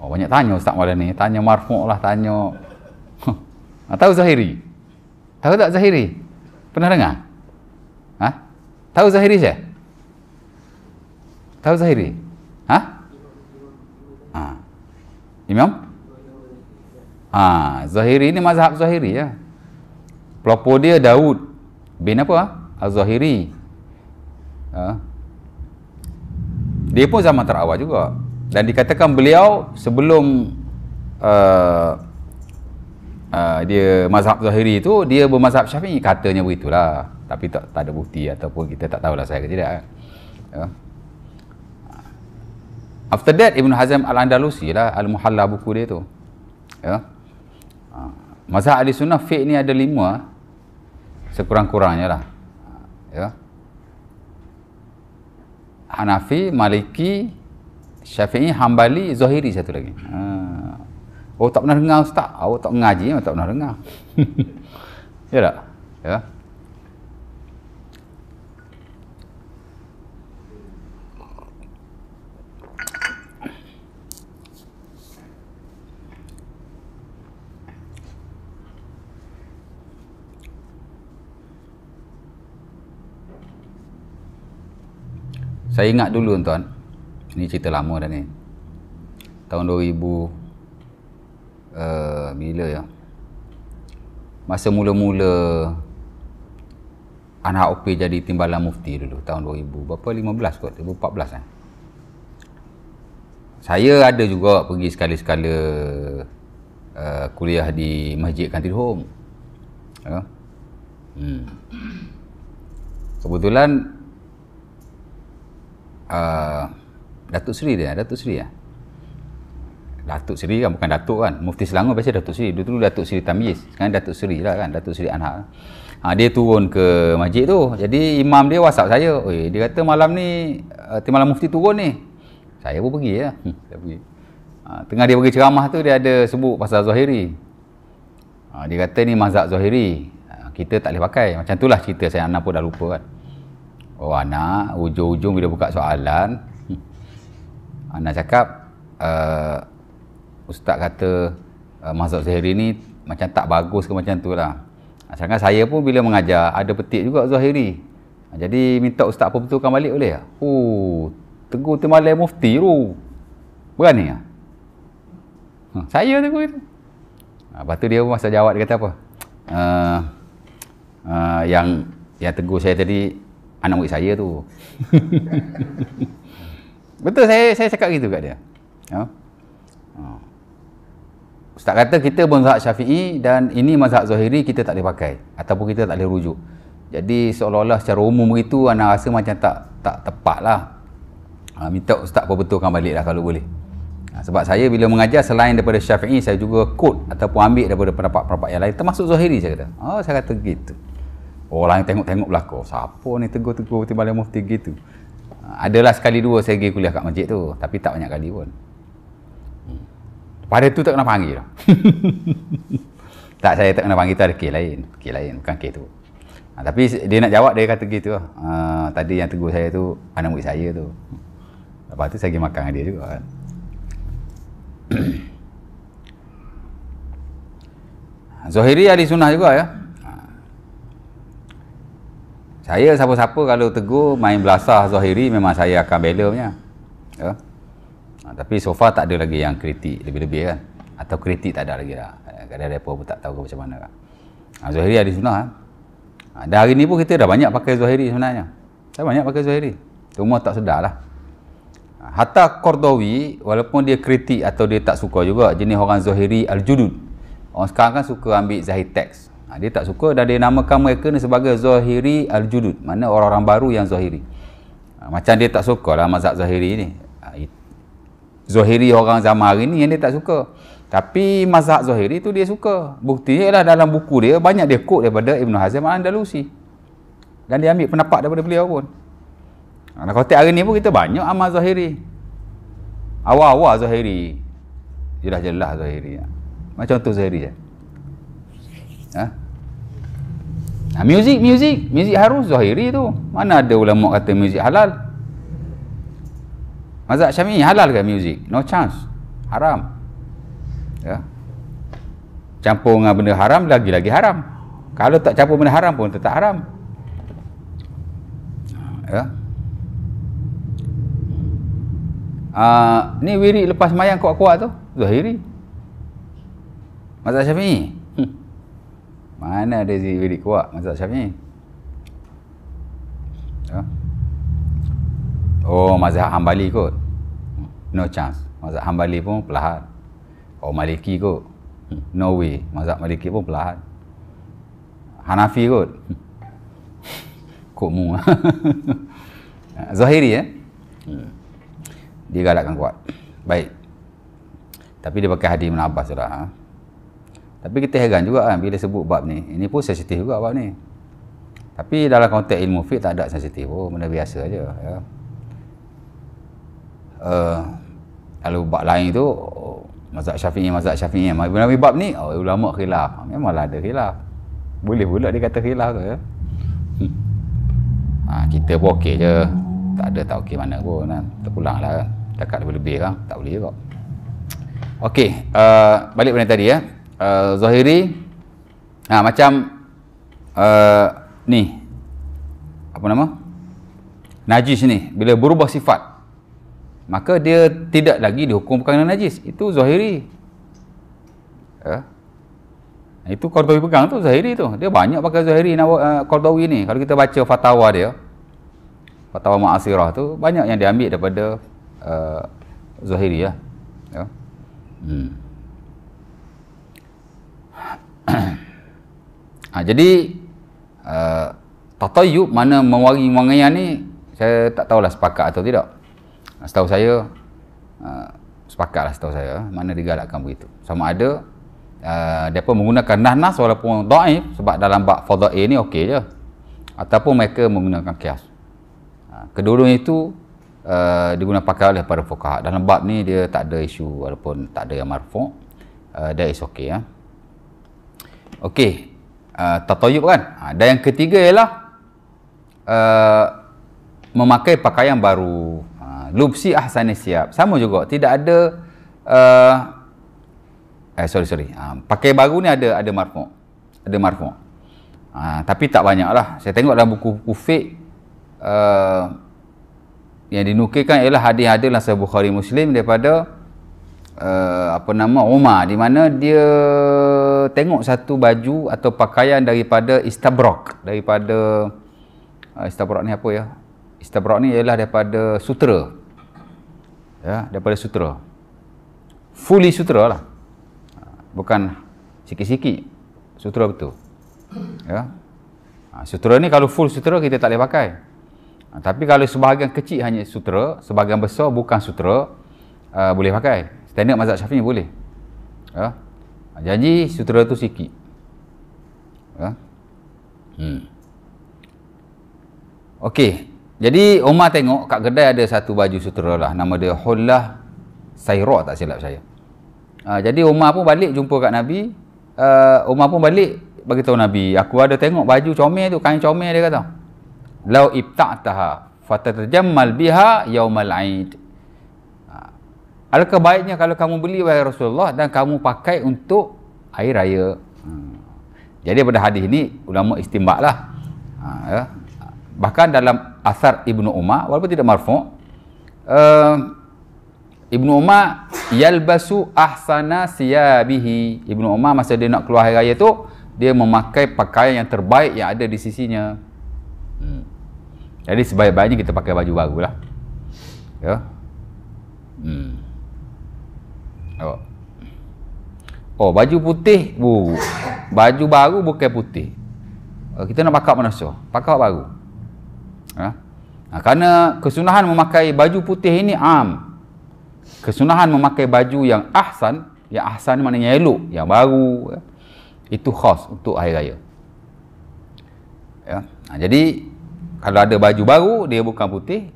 Oh, banyak tanya Ustaz Malah ni. Tanya marfu' lah, tanya... Ha, tahu Zahiri? Tahu tak Zahiri? Pernah dengar? Ha? Tahu Zahiri saya? Tahu Zahiri? Ha? ha. Imam? Ha, Zahiri ni mazhab Zahiri ya. Pelopor dia Daud bin apa? Ah? Az-Zahiri ha? dia pun zaman terawal juga dan dikatakan beliau sebelum uh, uh, dia mazhab zahiri itu dia bermazhab syafi'i katanya begitulah tapi tak, tak ada bukti ataupun kita tak tahulah saya ke tidak kan? after that Ibn Hazm Al-Andalusi lah Al-Muhalla buku dia itu, ya. Ha. mazhab Ahli Sunnah fiqh ni ada lima sekurang-kurangnya lah ya. Hanafi, Maliki, Syafi'i, Hambali, Zahiri satu lagi. Ha. Oh tak pernah dengar ustaz. Awak tak mengaji, tak pernah dengar. ya tak? Ya. Saya ingat dulu tuan. ini cerita lama dah ni. Tahun 2000 uh, eh, bila ya? Masa mula-mula anak OP jadi timbalan mufti dulu tahun 2000 berapa 15 kot 2014 kan. Eh? Saya ada juga pergi sekali-sekala uh, kuliah di Masjid Kantil Home. Ya. Uh. Hmm. Kebetulan Ah, Datuk Seri dia, Datuk Seri ya. Datuk Seri kan bukan Datuk kan. Mufti Selangor biasa Datuk Seri. Dulu dulu Datuk Seri Tamiz. Sekarang Datuk Seri lah kan, Datuk Seri Anha. Ha, ah, dia turun ke masjid tu. Jadi imam dia WhatsApp saya. Oi, dia kata malam ni uh, malam mufti turun ni. Saya pun pergi ya. Hmm, saya pergi. Ha, tengah dia pergi ceramah tu dia ada sebut pasal Zahiri. Ha, dia kata ni mazhab Zahiri. Ha, kita tak boleh pakai. Macam itulah cerita saya anak pun dah lupa kan. Oh anak, ujung-ujung bila buka soalan anak cakap uh, Ustaz kata uh, Mazhab Zahiri ni macam tak bagus ke macam tu lah Sedangkan saya pun bila mengajar ada petik juga Zahiri Jadi minta Ustaz pun betulkan balik boleh tak? Oh, tegur timbalan mufti tu Berani ya? huh, Saya tegur itu ah, Lepas tu dia masa jawab dia kata apa uh, uh, Yang yang tegur saya tadi anak murid saya tu. Betul saya saya cakap gitu kat dia. Ha? ha. Ustaz kata kita mazhab Syafi'i dan ini mazhab Zahiri kita tak boleh pakai ataupun kita tak boleh rujuk. Jadi seolah-olah secara umum begitu anak rasa macam tak tak tepat lah. Ha, minta Ustaz perbetulkan balik lah kalau boleh. Ha, sebab saya bila mengajar selain daripada Syafi'i saya juga quote ataupun ambil daripada pendapat-pendapat yang lain termasuk Zahiri saya kata. Oh saya kata gitu. Orang lain tengok-tengok belakang. Oh, siapa ni tegur-tegur timbalan mufti gitu. Adalah sekali dua saya pergi kuliah kat masjid tu. Tapi tak banyak kali pun. Hmm. Pada tu tak kena panggil. tak saya tak kena panggil tu ada kes lain. Kes lain bukan kes tu. Ha, tapi dia nak jawab dia kata gitu. Uh, tadi yang tegur saya tu anak murid saya tu. Lepas tu saya pergi makan dengan dia juga. Kan. Zohiri ahli sunnah juga ya saya siapa-siapa kalau tegur main belasah Zahiri memang saya akan bela punya yeah. ha, tapi so far tak ada lagi yang kritik lebih-lebih kan atau kritik tak ada lagi lah kadang-kadang mereka pun tak tahu ke macam mana kan. ha, Zahiri ada sunnah kan? Eh. ha, dan hari ni pun kita dah banyak pakai Zahiri sebenarnya saya banyak pakai Zahiri cuma tak sedar lah ha, Hatta Kordowi walaupun dia kritik atau dia tak suka juga jenis orang Zahiri Al-Judud orang sekarang kan suka ambil Zahir teks Ha, dia tak suka dan dia namakan mereka ni sebagai Zahiri Al-Judud. Mana orang-orang baru yang Zahiri. Ha, macam dia tak suka lah mazhab Zahiri ni. Ha, Zahiri orang zaman hari ni yang dia tak suka. Tapi mazhab Zahiri tu dia suka. Bukti Buktinya ialah dalam buku dia banyak dia quote daripada Ibn Hazm Al-Andalusi. Dan dia ambil pendapat daripada beliau pun. Ha, kalau tiap hari ni pun kita banyak amal Zahiri. Awal-awal Zahiri. Jelas-jelas Zahiri. Macam tu Zahiri je. Ya ha? ha music music music harus zahiri tu mana ada ulama kata music halal mazhab syafi'i halal ke music no chance haram ya campur dengan benda haram lagi-lagi haram kalau tak campur benda haram pun tetap haram ya Uh, ni wirid lepas mayang kuat-kuat tu Zahiri Mazhab Syafi'i mana ada zirik-zirik kuat mazhab Syafi'i? Oh, mazhab hambali kot. No chance. Mazhab hambali pun pelahat. Oh, Maliki kot. Hmm, no way. Mazhab Maliki pun pelahat. Hanafi kot. Kok mu. Zahiri eh. Hmm. Dia galakkan kuat. Baik. Tapi dia pakai hadir menabas je lah. Ha? tapi kita heran juga kan bila sebut bab ni ini pun sensitif juga bab ni tapi dalam konteks ilmu fiqh tak ada sensitif pun oh, benda biasa aja ya. Uh, eh, kalau bab lain tu mazhab syafi'i mazhab syafi'i Ibn Abi bab ni oh, ulama khilaf memanglah ada khilaf boleh pula dia kata khilaf tu ya. Hmm. Ha, kita pun okey je tak ada tak okey mana pun kan. terpulang lah kan. cakap lebih-lebih kan, tak boleh juga Okey, uh, balik benda tadi ya. Eh uh, eh, zahiri ha, macam uh, ni apa nama najis ni bila berubah sifat maka dia tidak lagi dihukum perkara najis itu zahiri ya. itu Qardawi pegang tu zahiri tu dia banyak pakai zahiri nak uh, eh, Qardawi ni kalau kita baca fatwa dia fatwa ma'asirah tu banyak yang diambil daripada uh, zahiri ya, ya. hmm ha, jadi uh, tatayub mana mewangi wangian ni saya tak tahulah sepakat atau tidak ha, setahu saya uh, sepakat lah setahu saya mana digalakkan begitu sama ada uh, dia pun menggunakan nahnas walaupun daif sebab dalam bak fadha'i ni okey je ataupun mereka menggunakan kias uh, ha, kedua itu uh, digunakan pakai oleh para fukah dalam bab ni dia tak ada isu walaupun tak ada yang marfu uh, that is okay ya eh? Okey. Uh, ah, tatoyub kan? Ha, dan yang ketiga ialah uh, memakai pakaian baru. Ha, lupsi ahsani siap. Sama juga. Tidak ada uh, eh, sorry, sorry. Ha, pakai baru ni ada ada marfuk. Ada marfuk. Ha, tapi tak banyak lah. Saya tengok dalam buku Kufik uh, yang dinukilkan ialah hadis-hadis lah Bukhari Muslim daripada uh, apa nama Umar di mana dia tengok satu baju atau pakaian daripada istabrak daripada uh, ah, istabrak ni apa ya istabrak ni ialah daripada sutera ya daripada sutera fully sutera lah bukan sikit-sikit sutera betul ya ah, sutera ni kalau full sutera kita tak boleh pakai ah, tapi kalau sebahagian kecil hanya sutera sebahagian besar bukan sutera uh, boleh pakai standard mazhab syafi'i boleh ya Ha, janji sutera tu sikit. Ha? Hmm. Okey. Jadi Omar tengok kat kedai ada satu baju sutera lah. Nama dia Hullah Sayra tak silap saya. Ha, jadi Omar pun balik jumpa kat Nabi. Uh, ha, Umar pun balik bagi tahu Nabi, aku ada tengok baju comel tu, kain comel dia kata. Lau ibta'taha fatatajammal biha yaumal 'id. Alangkah baiknya kalau kamu beli wahai Rasulullah dan kamu pakai untuk air raya. Hmm. Jadi pada hadis ini ulama istimbak lah. Ha, ya. Bahkan dalam asar Ibnu Umar walaupun tidak marfu uh, Ibnu Umar yalbasu ahsana siyabihi. Ibnu Umar masa dia nak keluar hari raya tu dia memakai pakaian yang terbaik yang ada di sisinya. Hmm. Jadi sebaik-baiknya kita pakai baju barulah. Ya. Hmm. Oh. Oh, baju putih. Bu. Baju baru bukan putih. Oh, kita nak pakai manusia. Pakai baru. Ha? ha? kerana kesunahan memakai baju putih ini am. Kesunahan memakai baju yang ahsan, yang ahsan maknanya elok, yang baru. Ya? Itu khas untuk hari raya. Ya. Ha, jadi kalau ada baju baru dia bukan putih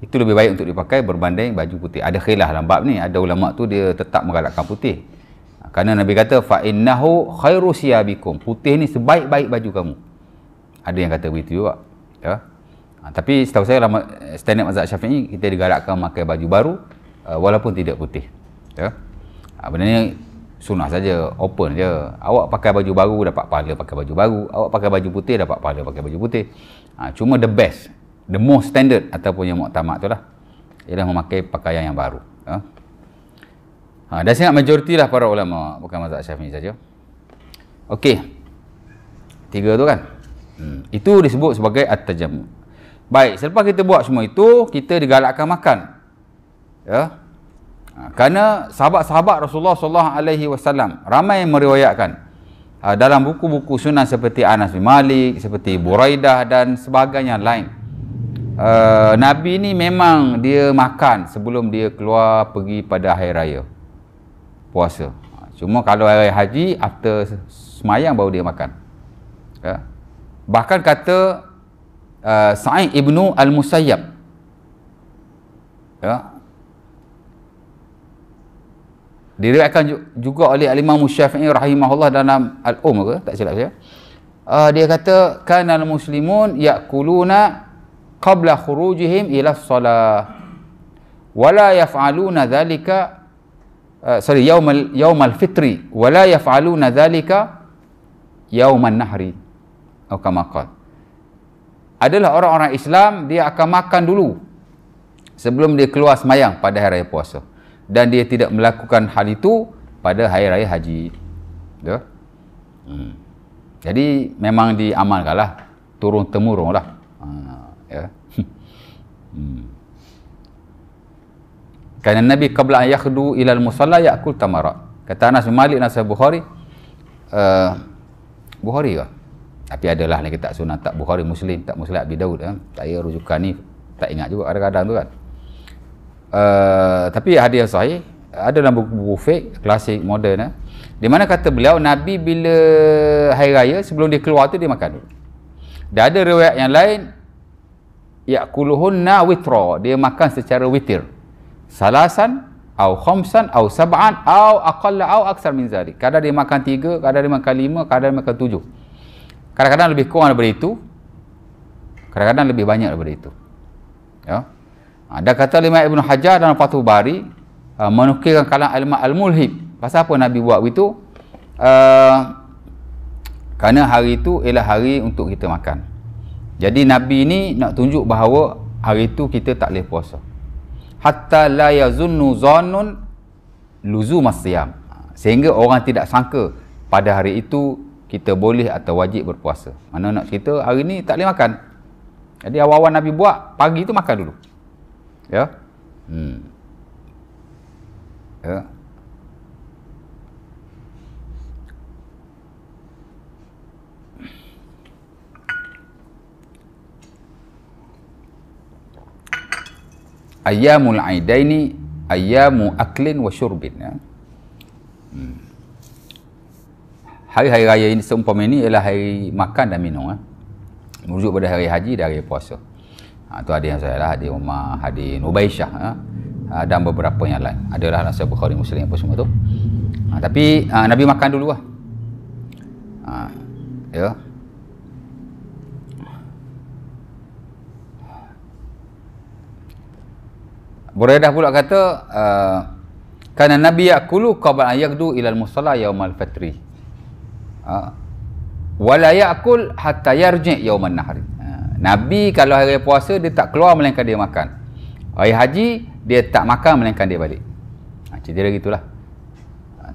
itu lebih baik untuk dipakai berbanding baju putih ada khilaf dalam bab ni ada ulama tu dia tetap menggalakkan putih ha, Karena Nabi kata fa innahu khairu siyabikum putih ni sebaik-baik baju kamu ada yang kata begitu juga ya ha, tapi setahu saya lama stand up mazhab syafi'i kita digalakkan pakai baju baru uh, walaupun tidak putih ya ha, benda ni sunnah saja open je awak pakai baju baru dapat pahala pakai baju baru awak pakai baju putih dapat pahala pakai baju putih ha, cuma the best the most standard ataupun yang muktamad tu lah ialah memakai pakaian yang baru ha? Ha, dah sangat majoriti lah para ulama bukan mazhab syafi'i saja Okey, tiga tu kan hmm. itu disebut sebagai at-tajam baik selepas kita buat semua itu kita digalakkan makan ya ha, kerana sahabat-sahabat Rasulullah sallallahu alaihi wasallam ramai meriwayatkan ha, dalam buku-buku sunnah seperti Anas bin Malik seperti Buraidah dan sebagainya lain uh, Nabi ni memang dia makan sebelum dia keluar pergi pada hari raya puasa cuma kalau hari haji after semayang baru dia makan ya. bahkan kata uh, Sa'id Ibnu Al-Musayyab ya. diriakan juga oleh Alimah Musyafi'i Rahimahullah dalam Al-Um ke tak silap saya uh, dia kata kanal muslimun yakuluna qabla khurujihim ila salah wala yaf'aluna dhalika uh, sorry yaumal yaumal fitri wala yaf'aluna dhalika yauman nahri atau kama adalah orang-orang Islam dia akan makan dulu sebelum dia keluar semayang pada hari raya puasa dan dia tidak melakukan hal itu pada hari raya haji ya hmm. jadi memang diamalkanlah turun temurunlah ya. hmm. Kerana Nabi qabla an yakhdu ila al-musalla yaqul tamara. Kata Anas bin Malik nasab Bukhari. Uh, Bukhari ke? Tapi adalah ni kita sunat tak Bukhari Muslim, tak Muslim Abi Daud eh. Saya rujukan ni tak ingat juga ada kadang tu kan. Uh, tapi hadis sahih ada dalam buku-buku fake klasik moden eh. di mana kata beliau Nabi bila hari raya sebelum dia keluar tu dia makan dulu dan ada riwayat yang lain yakuluhunna witra dia makan secara witir salasan au khamsan au sab'an au aqalla au aksar min zalik kadang dia makan tiga kadang dia makan lima kadang dia makan tujuh kadang-kadang lebih kurang daripada itu kadang-kadang lebih banyak daripada itu ya ada ha, kata lima ibnu Hajar dan Fathul Bari uh, menukilkan kalam al al pasal apa Nabi buat itu uh, kerana hari itu ialah hari untuk kita makan jadi Nabi ni nak tunjuk bahawa hari tu kita tak boleh puasa. Hatta la yazunnu zannun luzu masyam. Sehingga orang tidak sangka pada hari itu kita boleh atau wajib berpuasa. Mana nak kita hari ni tak boleh makan. Jadi awal-awal Nabi buat pagi tu makan dulu. Ya. Hmm. Ya. ayamul aidaini ayamu aklin wa syurbin ya. hmm. hari-hari raya ini seumpama ini ialah hari makan dan minum ya. merujuk pada hari haji dan hari puasa ha, itu hadir saya lah hadir Umar hadir Nubaisyah ya. ha, dan beberapa yang lain adalah rasa Bukhari Muslim apa semua tu ha, tapi ha, Nabi makan dulu lah ha, ya Buraidah pula kata ah, kana nabi yakulu qabla an yakdu ila al-musalla yawm al-fitri. Ah, Wala yakul hatta yarji yawm an-nahr. Ah, nabi kalau hari puasa dia tak keluar melainkan dia makan. Hari haji dia tak makan melainkan dia balik. Ha, cerita gitulah.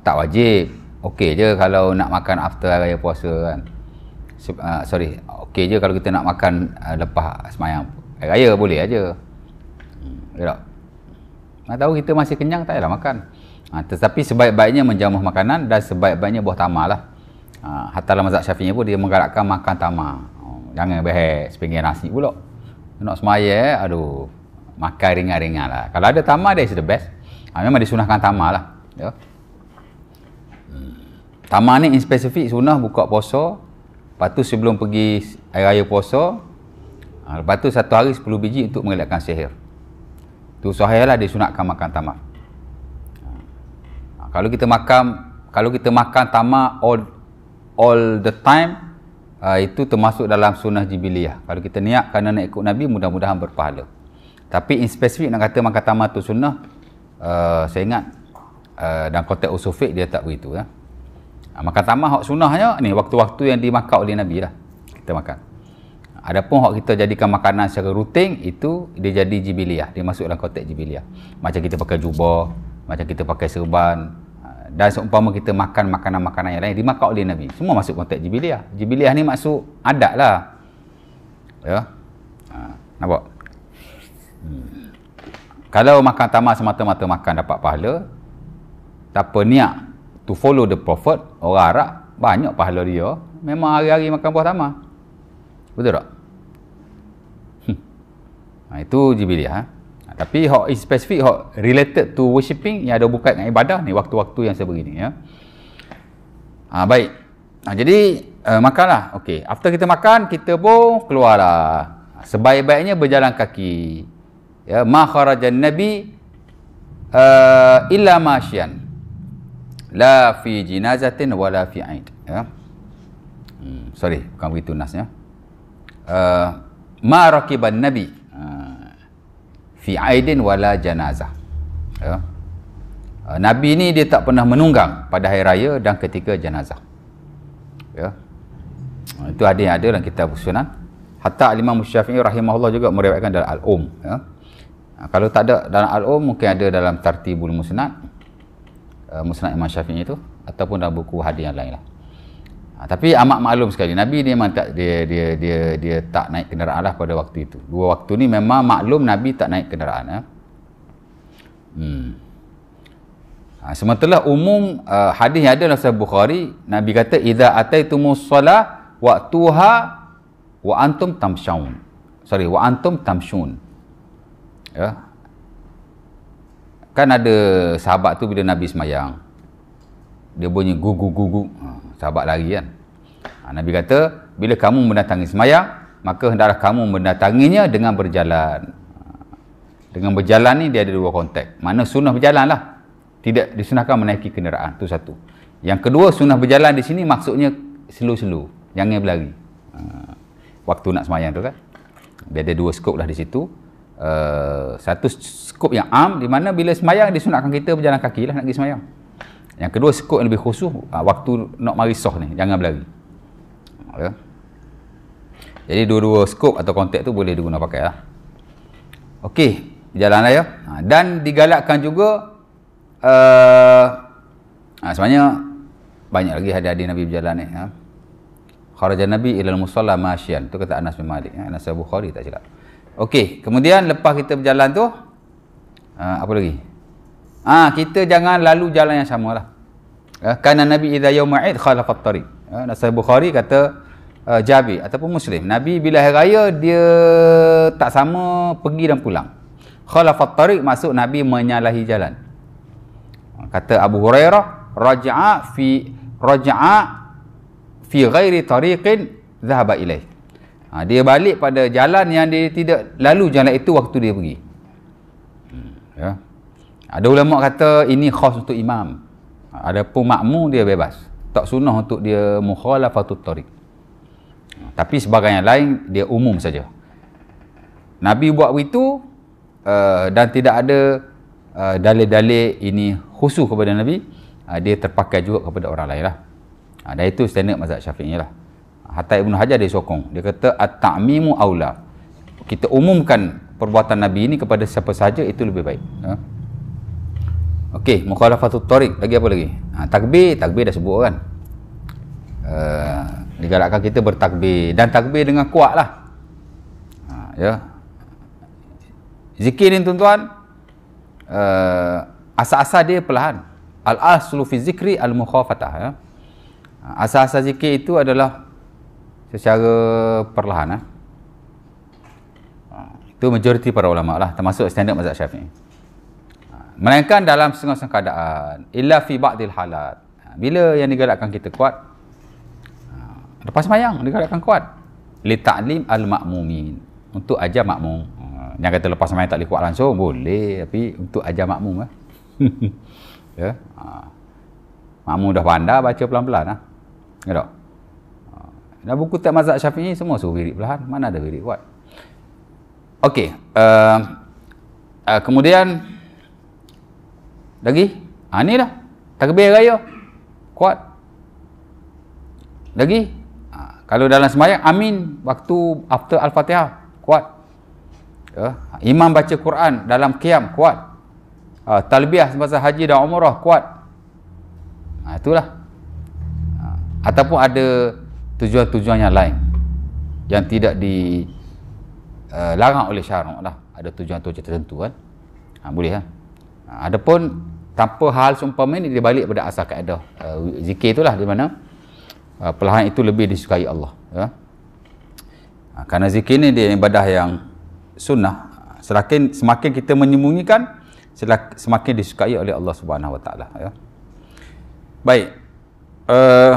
Tak wajib. Okey je kalau nak makan after hari puasa kan. Uh, sorry. Okey je kalau kita nak makan uh, lepas semayang. Hari raya boleh aja. Hmm, ya tak? Nak tahu kita masih kenyang, tak payahlah makan. Ha, tetapi sebaik-baiknya menjamah makanan dan sebaik-baiknya buah tamar lah. Ha, Hatta dalam mazhab syafi'i pun dia menggalakkan makan tamar. Oh, ha, jangan berhek sepinggir nasi pula. Nak semaya, eh, aduh. Makan ringan-ringan lah. Kalau ada tamar, dia is the best. Ha, memang disunahkan tamar lah. Ya. Hmm. Tamar ni in specific sunnah buka poso. Lepas tu sebelum pergi air raya puasa. Ha, lepas tu satu hari sepuluh biji untuk mengelakkan sihir. Itu sahihlah disunatkan makan tamak. Ha. Kalau kita makan kalau kita makan tamak all all the time uh, itu termasuk dalam sunnah jibiliyah. Kalau kita niat kerana nak ikut Nabi mudah-mudahan berpahala. Tapi in specific nak kata makan tamak tu sunnah uh, saya ingat uh, dalam konteks usufik dia tak begitu ya. Makan tamak hak sunnahnya ni waktu-waktu yang dimakan oleh Nabi lah kita makan. Adapun hak kita jadikan makanan secara rutin itu dia jadi jibiliah, dia masuk dalam kotak jibiliah. Macam kita pakai jubah, macam kita pakai serban ha, dan seumpama kita makan makanan-makanan yang lain dimakan oleh Nabi. Semua masuk kotak jibiliah. Jibiliah ni maksud adat lah. Ya. Ha, nampak? Hmm. Kalau makan tamar semata-mata makan dapat pahala, tak apa niat to follow the prophet, orang Arab banyak pahala dia. Memang hari-hari makan buah tamar. Betul tak? Ha, itu jibilia. Ha? Ha, tapi hak eh, spesifik hak related to worshipping yang ada berkait dengan ibadah ni waktu-waktu yang saya beri ya. Ha, baik. Ha, jadi uh, makanlah. Okey, after kita makan kita pun keluarlah. Ha, sebaik-baiknya berjalan kaki. Ya, ma kharajan nabi eh, illa mashyan. La fi jinazatin wala fi aid. Ya. Hmm, sorry, bukan begitu nasnya. Uh, ma rakiban nabi fi aidin wala janazah ya. Eh, Nabi ni dia tak pernah menunggang pada hari raya dan ketika janazah ya. Eh, itu ada yang ada dalam kitab sunan hatta Imam Syafi'i rahimahullah juga meriwayatkan dalam al-um ya. Eh, kalau tak ada dalam al-um mungkin ada dalam tartibul musnad uh, musnad Imam Syafi'i itu ataupun dalam buku hadis yang lain lah Ha, tapi amat maklum sekali Nabi ni memang tak dia dia dia dia tak naik kenderaan lah pada waktu itu. Dua waktu ni memang maklum Nabi tak naik kenderaan ya. Hmm. Ha, sementara umum uh, hadis yang ada dalam Sahih Bukhari, Nabi kata idza ataitumus solah waqtuha wa antum tamshun. Sorry, wa antum tamshun. Ya. Kan ada sahabat tu bila Nabi semayang dia bunyi gugu gugu. Ha sahabat lari kan ha, Nabi kata bila kamu mendatangi semayang maka hendaklah kamu mendatanginya dengan berjalan dengan berjalan ni dia ada dua konteks mana sunnah berjalan lah tidak disunahkan menaiki kenderaan tu satu yang kedua sunnah berjalan di sini maksudnya selu-selu jangan berlari ha, waktu nak semayang tu kan dia ada dua skop lah di situ eh, satu skop yang am di mana bila semayang disunahkan kita berjalan kaki lah nak pergi semayang yang kedua sekut yang lebih khusus ah, waktu nak mari soh ni jangan berlari. Ya. Jadi dua-dua skop atau kontak tu boleh diguna pakai lah. Okey, jalan raya. Ha, dan digalakkan juga uh, sebenarnya banyak lagi hadis-hadis Nabi berjalan ni. Ha. Kharajan Nabi ilal musalla masyian. Tu kata Anas bin Malik. Ha, Anas Bukhari tak silap. Okey, kemudian lepas kita berjalan tu uh, Apa lagi? Ah ha, kita jangan lalu jalan yang sama lah. Eh, ha, Karena Nabi idza yaumaid khalaqat tariq. Eh, ha, Nasai Bukhari kata uh, ha, Jabi ataupun Muslim. Nabi bila hari raya dia tak sama pergi dan pulang. Khalaqat tariq maksud Nabi menyalahi jalan. Kata Abu Hurairah raja'a fi raja'a fi ghairi tariqin dhahaba ilaih. Ha, dia balik pada jalan yang dia tidak lalu jalan itu waktu dia pergi. Hmm, ya. Yeah. Ada ulama kata ini khas untuk imam. Ada Adapun makmu dia bebas. Tak sunnah untuk dia mukhalafatut tariq. Tapi sebagai yang lain dia umum saja. Nabi buat begitu uh, dan tidak ada uh, dalil-dalil ini khusus kepada Nabi, uh, dia terpakai juga kepada orang lain lah. uh, dan itu standard mazhab Syafi'i lah. Hatta Ibnu Hajar dia sokong. Dia kata at-ta'mimu aula. Kita umumkan perbuatan Nabi ini kepada siapa saja itu lebih baik. Uh. Okey, mukhalafatut tariq lagi apa lagi? Ha, takbir, takbir dah sebut kan. Uh, digalakkan kita bertakbir dan takbir dengan kuatlah. ha, ya zikir ni tuan-tuan uh, asal-asal dia perlahan al-aslu fi zikri al-mukhafatah ya. asas ha, asal zikir itu adalah secara perlahan eh. ha. itu majoriti para ulama lah termasuk standard mazhab syafi'i melainkan dalam setengah-setengah keadaan illa fi ba'dil halat ha, bila yang digalakkan kita kuat ha, lepas semayang digalakkan kuat li ta'lim al ma'mumin untuk ajar makmum ha, yang kata lepas mayang tak boleh kuat langsung boleh tapi untuk ajar makmum eh. ya makmum dah pandai baca pelan-pelan lah, ya tak dan buku tak mazhab syafi'i semua suruh wirid pelan mana ada wirid kuat Okey, uh, uh, kemudian lagi ha ah, ni dah takbir raya kuat lagi ha, ah, kalau dalam semayang, amin waktu after al-fatihah kuat uh, imam baca Quran dalam qiyam kuat uh, ah, talbiah semasa haji dan umrah kuat ha, itulah ha, ataupun ada tujuan-tujuan yang lain yang tidak di uh, larang oleh syarak lah ada tujuan-tujuan tertentu kan ha, boleh kan ha? Ha, adapun tanpa hal seumpama ini dia balik pada asal kaedah uh, zikir itulah di mana uh, perlahan itu lebih disukai Allah ya. Uh, kerana zikir ini dia ibadah yang sunnah semakin semakin kita menyembunyikan semakin disukai oleh Allah Subhanahu Wa Taala ya. Baik. Uh,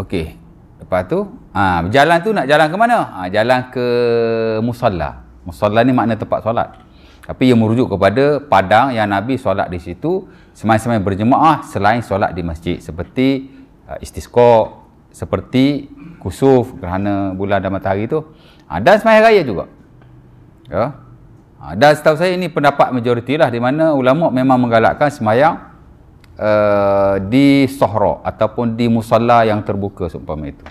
Okey. Lepas tu, ha, jalan tu nak jalan ke mana? Ha, jalan ke musalla. Musalla ni makna tempat solat. Tapi ia merujuk kepada padang yang Nabi solat di situ semai-semai berjemaah selain solat di masjid seperti uh, istisqa, seperti kusuf kerana bulan dan matahari tu. Ha, dan semai raya juga. Ya. Ha, dan setahu saya ini pendapat majoriti lah di mana ulama memang menggalakkan semayang uh, di sahra ataupun di musalla yang terbuka seumpama itu.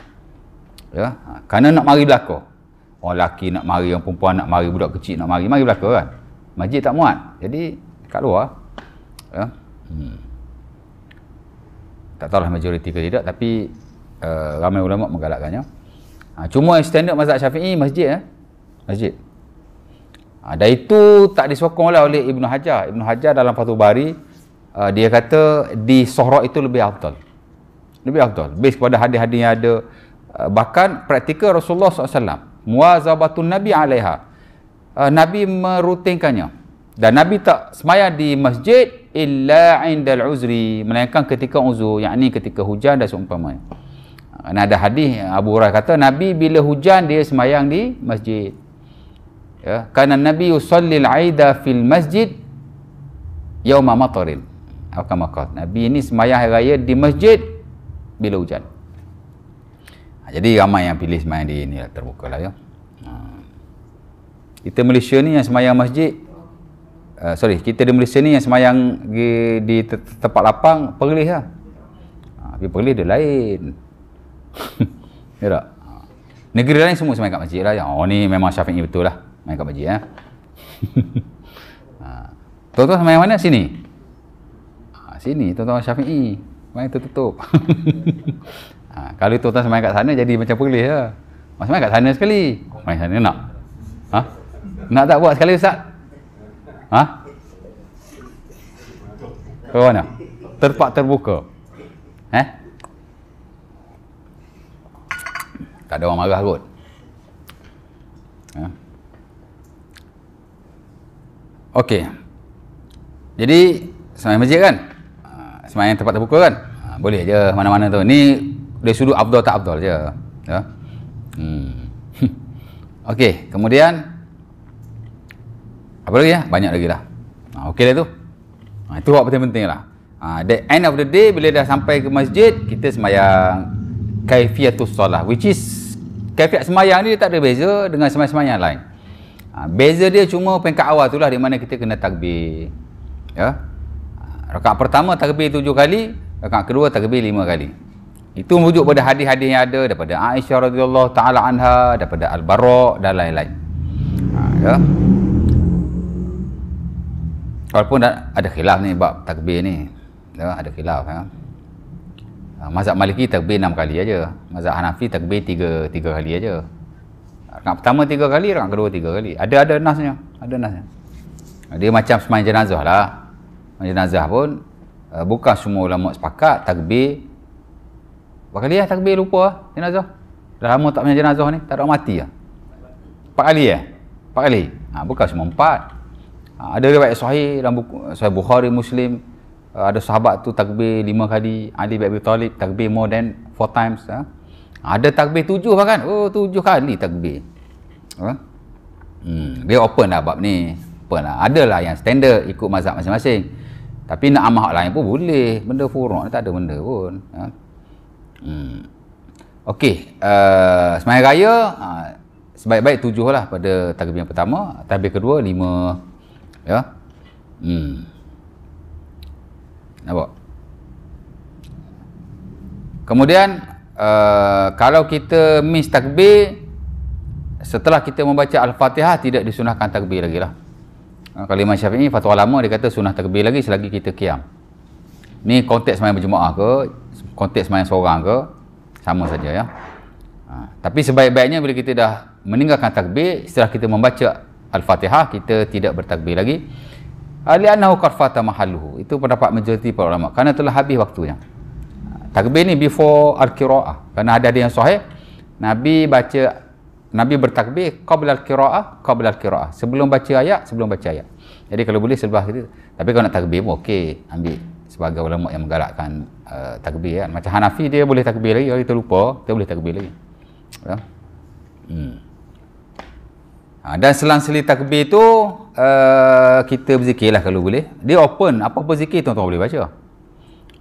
Ya, ha, kerana nak mari belaka. Orang lelaki nak mari, orang perempuan nak mari, budak kecil nak mari, mari belaka kan masjid tak muat jadi kat luar ya, hmm. tak tahulah majoriti ke tidak tapi uh, ramai ulama menggalakkannya ha, cuma yang standard mazhab syafi'i masjid eh? masjid ha, dan itu tak disokong oleh, oleh Ibn Hajar Ibnu Hajar dalam Fatul Bari uh, dia kata di sohrak itu lebih afdal lebih afdal based pada hadis-hadis yang ada uh, bahkan praktikal Rasulullah SAW muazabatun Nabi alaiha uh, Nabi merutinkannya dan Nabi tak semayang di masjid illa indal uzri melainkan ketika uzur yakni ketika hujan dan seumpamanya ah, dan ada hadis Abu Hurairah kata Nabi bila hujan dia semayang di masjid ya kana nabi yusalli aida fil masjid yawma matarin akan makat nabi ini semayang hari raya di masjid bila hujan ah, jadi ramai yang pilih semayang di ini lah, terbuka lah ya kita Malaysia ni yang semayang masjid uh, sorry kita di Malaysia ni yang semayang di, di tempat lapang perlis lah tapi ah, perlis dia lain ya tak negeri lain semua semayang kat masjid lah oh ni memang syafi'i betul lah semayang kat masjid ya. tuan-tuan semayang mana sini ah, sini tuan-tuan syafi'i main tutup. ha, kalau tuan-tuan semayang kat sana jadi macam perlis lah masa main kat sana sekali main sana nak ha? Nak tak buat sekali Ustaz? Ha? Ke mana? Terpak terbuka. Eh? Tak ada orang marah kot. Ha? Okey. Jadi, semayang masjid kan? Ha, semayang tempat terbuka kan? Ha, boleh je mana-mana tu. Ni dia sudut abdul tak abdul je. Ya? Hmm. Okey, kemudian apa lagi ya? Banyak lagi lah. Ha, ah, okay lah tu. Ha, itu yang penting-penting lah. Ha, the end of the day, bila dah sampai ke masjid, kita semayang kaifiyatul solah. Which is, kaifiyat semayang ni dia tak ada beza dengan semayang-semayang yang lain. Ha, beza dia cuma pengkat awal tu lah di mana kita kena takbir. Ya? Rakat pertama takbir tujuh kali, rakat kedua takbir lima kali. Itu merujuk pada hadis-hadis yang ada daripada Aisyah radhiyallahu taala anha, daripada Al-Barra dan lain-lain. Ha, ya walaupun ada khilaf ni bab takbir ni ya, ada khilaf ya. Ha, mazhab maliki takbir 6 kali aja mazhab hanafi takbir 3 3 kali aja rakaat pertama 3 kali rakaat kedua 3 kali ada ada nasnya ada nasnya dia macam semain jenazah lah semain jenazah pun eh, bukan semua ulama sepakat takbir berapa kali ya takbir lupa lah jenazah dah lama tak punya jenazah ni tak ada mati lah 4 kali ya eh? 4 kali ha, bukan semua empat. Ha, ada riwayat sahih dalam buku sahih Bukhari Muslim ha, ada sahabat tu takbir lima kali Ali bin Abi Talib takbir more than four times ha? ha ada takbir tujuh kan oh tujuh kali takbir ha? hmm, dia open lah bab ni open lah Ada lah yang standard ikut mazhab masing-masing tapi nak amah lain pun boleh benda furuk tak ada benda pun ha? hmm. ok uh, semayang raya uh, sebaik-baik tujuh lah pada takbir yang pertama takbir kedua lima Ya. Hmm. Nampak? Kemudian uh, kalau kita miss takbir setelah kita membaca Al-Fatihah tidak disunahkan takbir lagi lah ha, kalimah syafi'i fatwa lama dia kata sunah takbir lagi selagi kita kiam ni konteks main berjemaah ke konteks main seorang ke sama saja ya ha. tapi sebaik-baiknya bila kita dah meninggalkan takbir setelah kita membaca Al-Fatihah kita tidak bertakbir lagi Alianahu karfata mahaluhu Itu pendapat majoriti para ulama Kerana telah habis waktunya Takbir ni before Al-Qira'ah Kerana ada yang sahih Nabi baca Nabi bertakbir Qabla Al-Qira'ah Qabla Al-Qira'ah Sebelum baca ayat Sebelum baca ayat Jadi kalau boleh selepas itu Tapi kalau nak takbir pun okey Ambil sebagai ulama yang menggalakkan uh, takbir kan? Macam Hanafi dia boleh takbir lagi Kalau kita lupa Kita boleh takbir lagi Ya. Hmm. Ha, dan selang-seli takbir tu uh, kita berzikir lah kalau boleh. Dia open apa-apa zikir tuan-tuan boleh baca.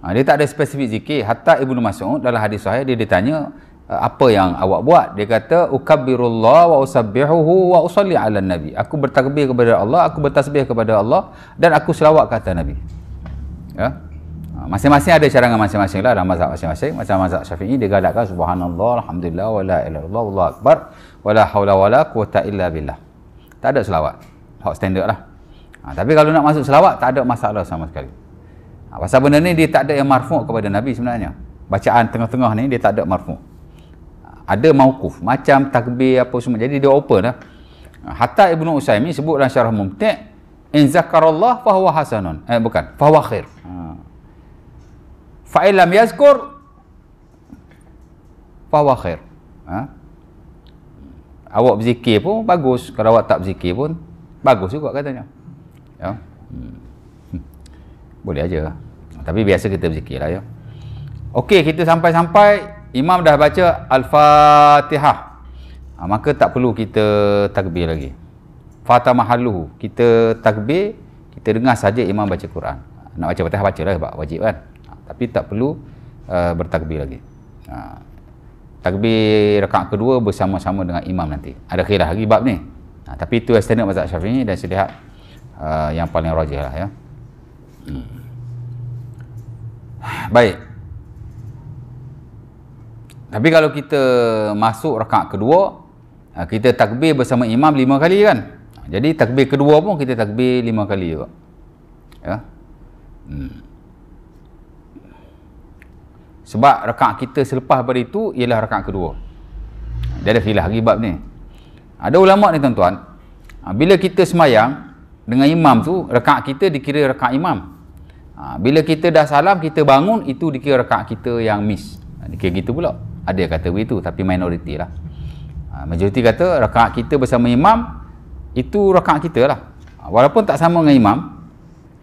Ha, dia tak ada spesifik zikir. Hatta Ibnu Mas'ud dalam hadis saya dia ditanya uh, eh, apa yang awak buat? Dia kata ukabbirullah wa usabbihuhu wa usalli ala nabi. Aku bertakbir kepada Allah, aku bertasbih kepada Allah dan aku selawat kata nabi. Ya. Ha, masing-masing ada cara carangan masing-masing lah Ada mazhab masing-masing macam mazhab syafi'i dia galakkan subhanallah alhamdulillah wa la ilaha Allah akbar wala haula wala quwata illa billah. Tak ada selawat. Hot standard lah. Ha, tapi kalau nak masuk selawat, tak ada masalah sama sekali. Ha, pasal benda ni, dia tak ada yang marfu' kepada Nabi sebenarnya. Bacaan tengah-tengah ni, dia tak ada marfu'. Ha, ada maukuf. Macam takbir apa semua. Jadi dia open lah. Ha, hatta Ibnu Usaimi sebut dalam syarah mumtik, In zakarallah fahuwa hasanun. Eh, bukan. Fahuwa khair. Ha. Fa'ilam yazkur, fahuwa khair. Ha? awak berzikir pun bagus kalau awak tak berzikir pun bagus juga katanya ya hmm. hmm. boleh aja tapi biasa kita berzikir lah ya Okey kita sampai-sampai imam dah baca al-fatihah ha, maka tak perlu kita takbir lagi fata mahalu kita takbir kita dengar saja imam baca Quran nak baca fatihah baca lah sebab wajib kan ha, tapi tak perlu uh, bertakbir lagi ha, takbir rakaat kedua bersama-sama dengan imam nanti ada khilaf lagi bab ni ha, tapi itu standard mazhab syafi'i dan saya uh, yang paling rajih lah ya hmm. baik tapi kalau kita masuk rakaat kedua uh, kita takbir bersama imam lima kali kan jadi takbir kedua pun kita takbir lima kali juga ya hmm sebab rekaat kita selepas pada itu ialah rekaat kedua dia ada khilaf lagi bab ni ada ulama' ni tuan-tuan ha, bila kita semayang dengan imam tu rekaat kita dikira rekaat imam ha, bila kita dah salam kita bangun itu dikira rekaat kita yang miss ha, dikira gitu pula ada yang kata begitu tapi minoriti lah majoriti kata rekaat kita bersama imam itu rekaat kita lah walaupun tak sama dengan imam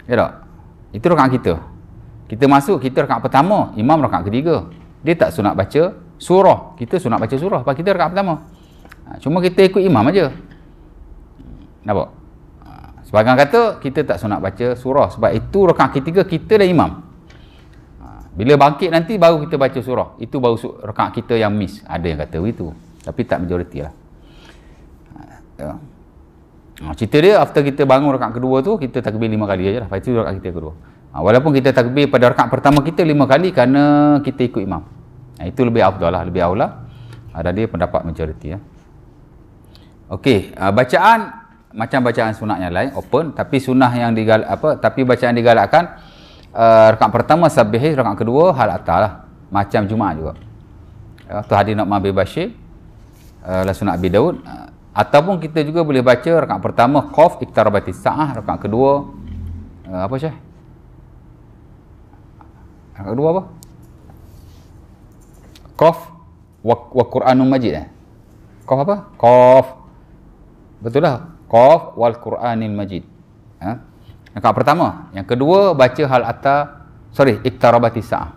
ya tak itu rekaat kita kita masuk kita rakaat pertama imam rakaat ketiga dia tak sunat baca surah kita sunat baca surah sebab kita rakaat pertama ha, cuma kita ikut imam aja nampak ha, sebagian kata kita tak sunat baca surah sebab itu rakaat ketiga kita dah imam ha, bila bangkit nanti baru kita baca surah itu baru su- rakaat kita yang miss ada yang kata begitu tapi tak majoriti lah ya. cerita dia after kita bangun rakaat kedua tu kita takbir lima kali aja lah lepas tu rakaat kita kedua Ha, walaupun kita takbir pada rakaat pertama kita lima kali kerana kita ikut imam ha, itu lebih afdal lah lebih aula ha, dan dia pendapat majoriti ya. Okey, ha, bacaan macam bacaan sunnah yang lain open tapi sunnah yang digal apa tapi bacaan digalakkan uh, rakaat pertama sabihi rakaat kedua hal atal lah macam jumaat juga uh, tu hadis nak mabi bashir uh, eh, la sunnah bi daud uh, ataupun kita juga boleh baca rakaat pertama qaf iktarabati saah rakaat kedua uh, apa syah yang kedua apa? Qaf wa, wa Quranum Majid eh. Qaf apa? Qaf. Betul lah. Qaf wal Quranil Majid. Ha? Yang kat pertama, yang kedua baca hal atta sorry, iktarabati sa'ah.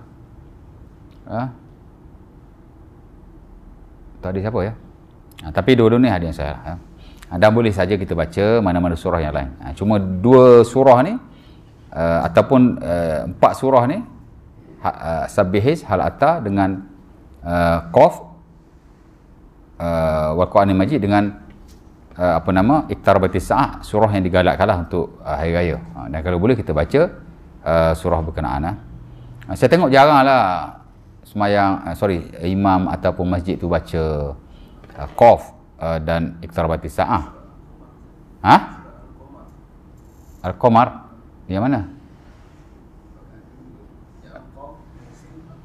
Ha? Tadi siapa ya? Ha, tapi dua-dua ni hadiah saya. Lah, ha? ha? Dan boleh saja kita baca mana-mana surah yang lain. Ha, cuma dua surah ni uh, ataupun uh, empat surah ni Ha, ha, sabihis hal atta dengan uh, qaf uh, wal quran majid dengan uh, apa nama iktar batisah surah yang digalakkanlah untuk uh, hari raya ha, dan kalau boleh kita baca uh, surah berkenaan ha. Ha, saya tengok jarang lah semayang uh, sorry imam ataupun masjid tu baca uh, qaf uh, dan iktar batisah ha al-qamar yang mana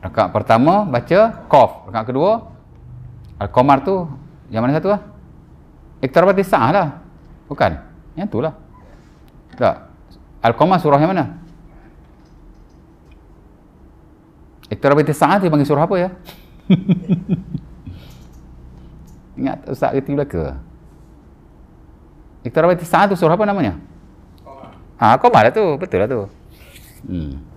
Rakaat pertama baca qaf. Rakaat kedua al-qamar tu yang mana satu lah? Iktirabat tisah lah. Bukan. Yang tu lah. Tak. Al-qamar surah yang mana? Iktirabat tisah tu panggil surah apa ya? Ingat tak Ustaz Riti belaka? Iktirabat tisah tu surah apa namanya? Qamar. Ha, qamar lah tu. Betul lah tu. Hmm.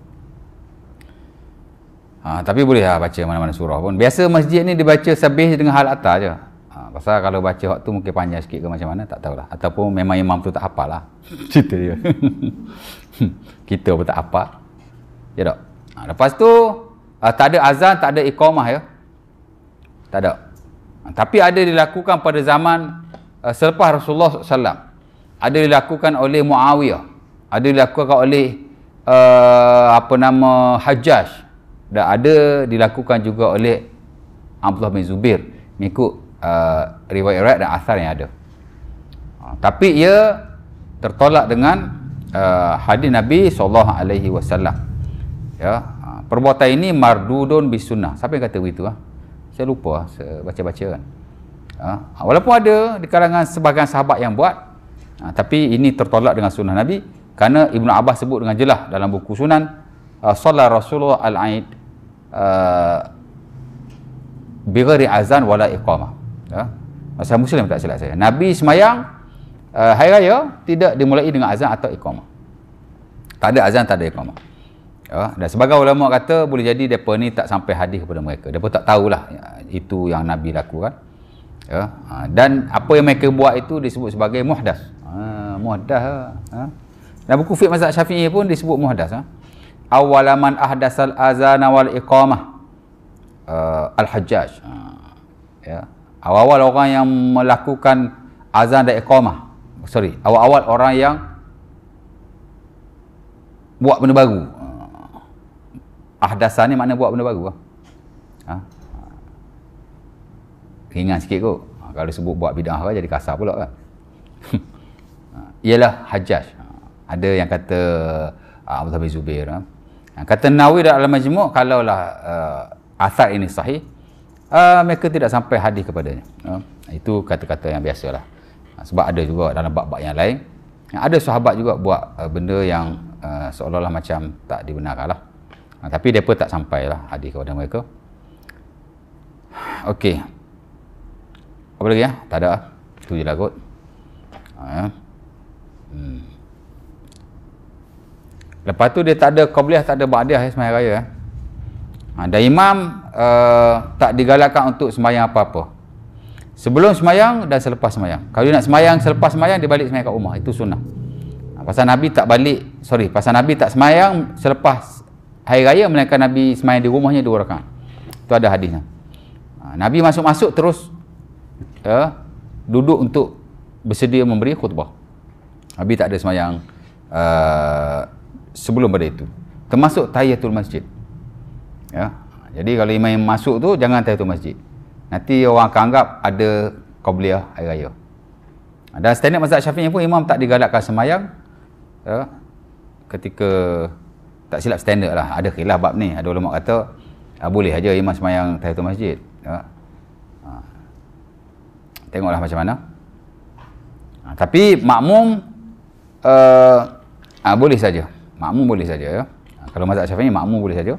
Ha, tapi bolehlah lah baca mana-mana surah pun. Biasa masjid ni dibaca baca dengan hal atar je. Ha, pasal kalau baca waktu mungkin panjang sikit ke macam mana, tak tahulah. Ataupun memang imam tu tak hafal lah. Cerita dia. Kita pun tak hafal. Ya tak? Ha, lepas tu, uh, tak ada azan, tak ada ikhomah ya. Tak ada. Ha, tapi ada dilakukan pada zaman uh, selepas Rasulullah SAW. Ada dilakukan oleh Muawiyah. Ada dilakukan oleh uh, apa nama Hajjaj dan ada dilakukan juga oleh Abdullah bin Zubir mengikut uh, riwayat-riwayat dan asar yang ada uh, tapi ia tertolak dengan uh, hadis Nabi sallallahu alaihi wasallam ya uh, perbuatan ini mardudun bisunnah siapa yang kata begitu ah saya lupa ah, baca-baca kan ha? walaupun ada di kalangan sebahagian sahabat yang buat ha? tapi ini tertolak dengan sunnah Nabi kerana Ibnu Abbas sebut dengan jelas dalam buku Sunan uh, solat Rasulullah al-Aid Uh, bighairi azan wala iqamah ya macam muslim tak silap saya nabi semayang uh, hari raya tidak dimulai dengan azan atau iqamah tak ada azan tak ada iqamah ya dan sebagai ulama kata boleh jadi depa ni tak sampai hadis kepada mereka Mereka tak tahulah itu yang nabi lakukan ya ha, dan apa yang mereka buat itu disebut sebagai muhdas ha muhdas ha, ha. dan buku fiqh mazhab syafi'i pun disebut muhdas ha? awalaman ahdasal azana wal iqamah uh, al-hajjaj uh, ya awal-awal orang yang melakukan azan dan iqamah sorry awal-awal orang yang buat benda baru uh, ah, ahdasan ni makna buat benda baru ha? ringan sikit kot ha, kalau sebut buat bidah kan jadi kasar pula kan ha, ialah hajjaj ha, ada yang kata Abu Zubair ha? Ha, kata Nawawi dalam majmuk kalaulah uh, asal ini sahih uh, mereka tidak sampai hadis kepadanya uh, itu kata-kata yang biasalah uh, sebab ada juga dalam bab-bab yang lain ada sahabat juga buat uh, benda yang uh, seolah-olah macam tak dibenarkan lah uh, tapi mereka tak sampai lah hadis kepada mereka Okey. Apa lagi ya? Tak ada. Ah? Itu je lah kot. Ha, ya. Hmm lepas tu dia tak ada qabliyah tak ada ba'diyah eh, ya semayang raya eh. ha, dan imam uh, tak digalakkan untuk semayang apa-apa sebelum semayang dan selepas semayang. kalau dia nak semayang selepas semayang dia balik sembahyang kat rumah itu sunnah ha, pasal Nabi tak balik sorry pasal Nabi tak semayang selepas hari raya melainkan Nabi semayang di rumahnya dua rakan itu ada hadisnya ha, Nabi masuk-masuk terus uh, duduk untuk bersedia memberi khutbah Nabi tak ada semayang. uh, sebelum pada itu termasuk tayyatul masjid ya jadi kalau imam yang masuk tu jangan tayyatul masjid nanti orang akan anggap ada qabliyah air raya Ada standard mazhab syafi'i pun imam tak digalakkan semayang ya, ketika tak silap standard lah ada khilaf bab ni ada ulama kata ah, boleh aja imam semayang tayyatul masjid ya. Ha. tengoklah macam mana ha, tapi makmum uh, ha, boleh saja makmum boleh saja ya. Kalau mazhab Syafi'i makmum boleh saja.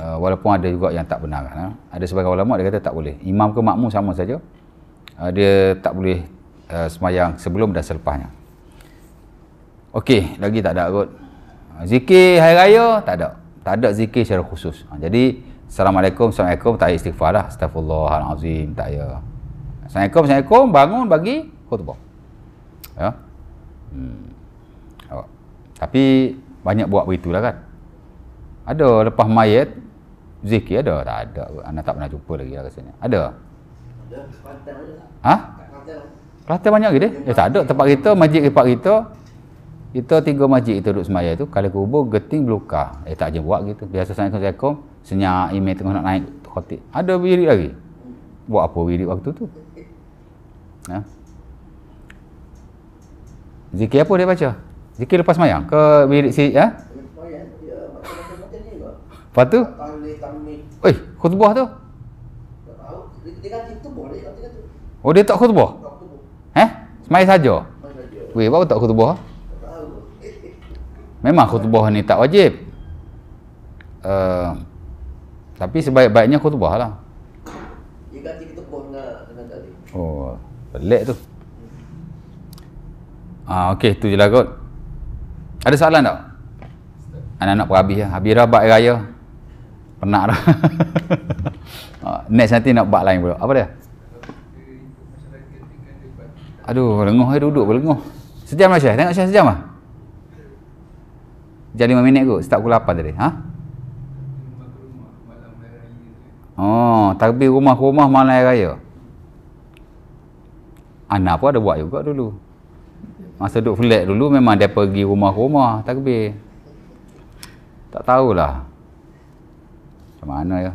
Uh, walaupun ada juga yang tak benar ya. Ada sebagian ulama dia kata tak boleh. Imam ke makmum sama saja. Uh, dia tak boleh uh, semayang sebelum dan selepasnya. Okey, lagi tak ada kot. Zikir hari raya tak ada. Tak ada zikir secara khusus. Uh, jadi Assalamualaikum, Assalamualaikum, tak ada istighfar lah. Astagfirullahalazim, tak ada. Assalamualaikum, Assalamualaikum, bangun bagi khutbah. Ya. Hmm tapi banyak buat lah kan ada lepas mayat zikir ada tak ada anak tak pernah jumpa lagi lah rasanya ada ada ha? Kelantan banyak gitu ya eh, tak ada tempat kita masjid tempat kita kita tiga masjid kita duduk semaya tu kalau kubur geting beluka eh tak aja buat gitu biasa saya kong kong senyak email tengah nak naik khotik ada wirid lagi buat apa wirid waktu tu ha? zikir apa dia baca Zikir lepas mayang ke wirid si ya? Lepas tu? Oi, khutbah tu. Oh dia tak khutbah? Eh? Semai saja. Wei, bau tak khutbah? Memang khutbah ni tak wajib. Uh, tapi sebaik-baiknya khutbah lah. Oh, pelik tu. Ah, okey, tu je lah kot. Ada soalan tak? Anak-anak pun habis lah. Habis dah bak raya. Penat dah. Ah, next nanti nak bak lain pula. Apa dia? Aduh, lenguh dia duduk pun lenguh. Sejam lah Syah. Tengok Syah sejam lah. Jam lima minit kot. Start pukul lapan tadi. Ha? Oh, takbir rumah rumah malam raya. Anak pun ada buat juga dulu masa duduk flat dulu memang dia pergi rumah-rumah takbir tak tahulah macam mana ya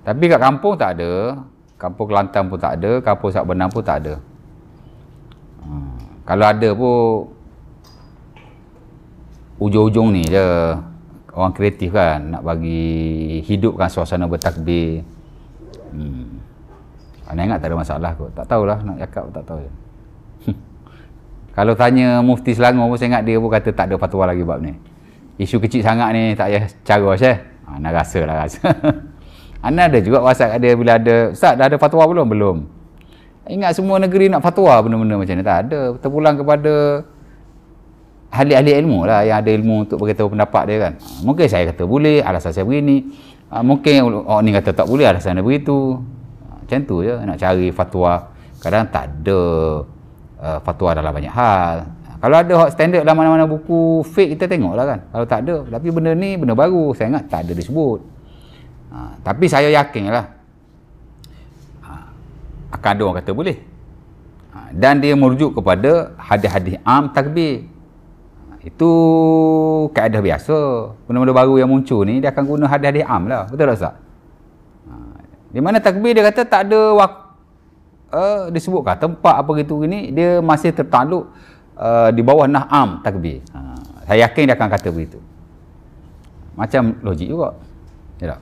tapi kat kampung tak ada kampung Kelantan pun tak ada kampung Sak Benang pun tak ada hmm. kalau ada pun ujung-ujung ni je orang kreatif kan nak bagi hidupkan suasana bertakbir hmm. Anak ingat tak ada masalah kot. Tak tahulah nak cakap tak tahu je kalau tanya mufti Selangor pun saya ingat dia pun kata tak ada fatwa lagi bab ni isu kecil sangat ni tak payah caros eh ha, ah, nak rasa lah rasa Anak ada juga whatsapp ada bila ada Ustaz dah ada fatwa belum? Belum Ingat semua negeri nak fatwa benda-benda macam ni Tak ada Terpulang kepada Ahli-ahli ilmu lah Yang ada ilmu untuk beritahu pendapat dia kan ah, Mungkin saya kata boleh Alasan saya begini ah, Mungkin orang ni kata tak boleh Alasan dia begitu Macam tu je Nak cari fatwa Kadang tak ada uh, fatwa dalam banyak hal kalau ada hot standard dalam mana-mana buku fake kita tengok lah kan kalau tak ada tapi benda ni benda baru saya ingat tak ada disebut ha, tapi saya yakin lah ha, akan ada orang kata boleh ha, dan dia merujuk kepada hadis-hadis am takbir ha, itu kaedah biasa benda-benda baru yang muncul ni dia akan guna hadis-hadis am lah betul tak Ustaz? Ha, di mana takbir dia kata tak ada waktu uh, disebutkan tempat apa gitu ini dia masih tertakluk uh, di bawah naham takbir. Ha. Saya yakin dia akan kata begitu. Macam logik juga. Ya ha.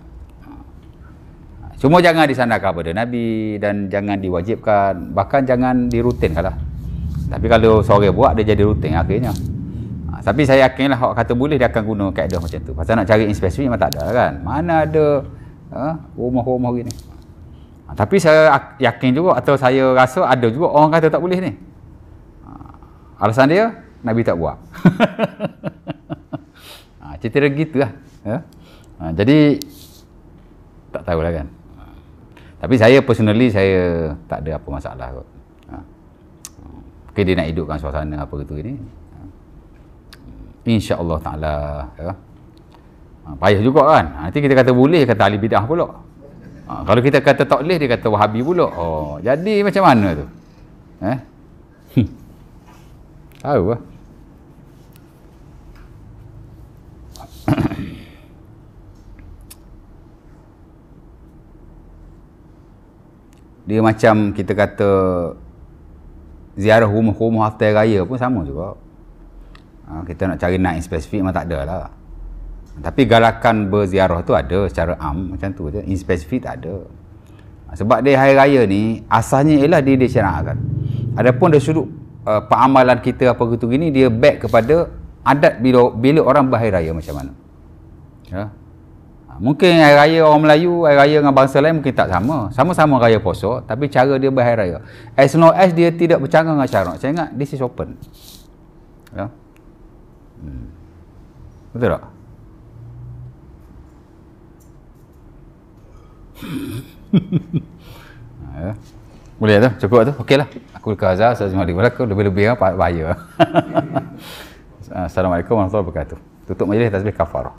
Cuma jangan disandarkan kepada Nabi dan jangan diwajibkan. Bahkan jangan dirutinkan lah. Tapi kalau sore buat, dia jadi rutin akhirnya. Ha, tapi saya yakin lah, orang kata boleh, dia akan guna kaedah macam tu. Pasal nak cari yang spesifik, memang tak ada kan. Mana ada ha, rumah-rumah gini. Ha. Ha, tapi saya yakin juga atau saya rasa ada juga orang kata tak boleh ni. Ha, alasan dia, Nabi tak buat. ha, cerita dia gitu lah. Ya? Ha, jadi, tak tahulah kan. Ha, tapi saya personally, saya tak ada apa masalah kot. Ha. Mungkin dia nak hidupkan suasana apa gitu ni. InsyaAllah ta'ala. Ya? Ha, payah juga kan. Ha, nanti kita kata boleh, kata ahli bidah pula. Ha, kalau kita kata tak boleh, dia kata wahabi pula. Oh, jadi macam mana tu? Eh? Hmm. Tahu lah. dia macam kita kata ziarah rumah-rumah after raya pun sama juga. Ha, kita nak cari naik spesifik memang tak ada lah. Tapi galakan berziarah tu ada secara am macam tu je. In specific tak ada. Ha, sebab dia hari raya ni asalnya ialah dia disyariatkan. Adapun dari sudut uh, eh, peramalan kita apa gitu gini dia back kepada adat bila, bila orang berhari raya macam mana. Ya. Ha, mungkin hari raya orang Melayu, hari raya dengan bangsa lain mungkin tak sama. Sama-sama raya poso, tapi cara dia berhari raya. As long as dia tidak bercanggah dengan syarat. Saya ingat this is open. Ya. Hmm. Betul tak? Ha, ya. Boleh lah tu, cukup lah tu. lah. Aku ke Azhar, saya jumpa lagi. Aku lebih-lebih lah, bahaya. Ha, Assalamualaikum warahmatullahi wabarakatuh. Tutup majlis tasbih kafar.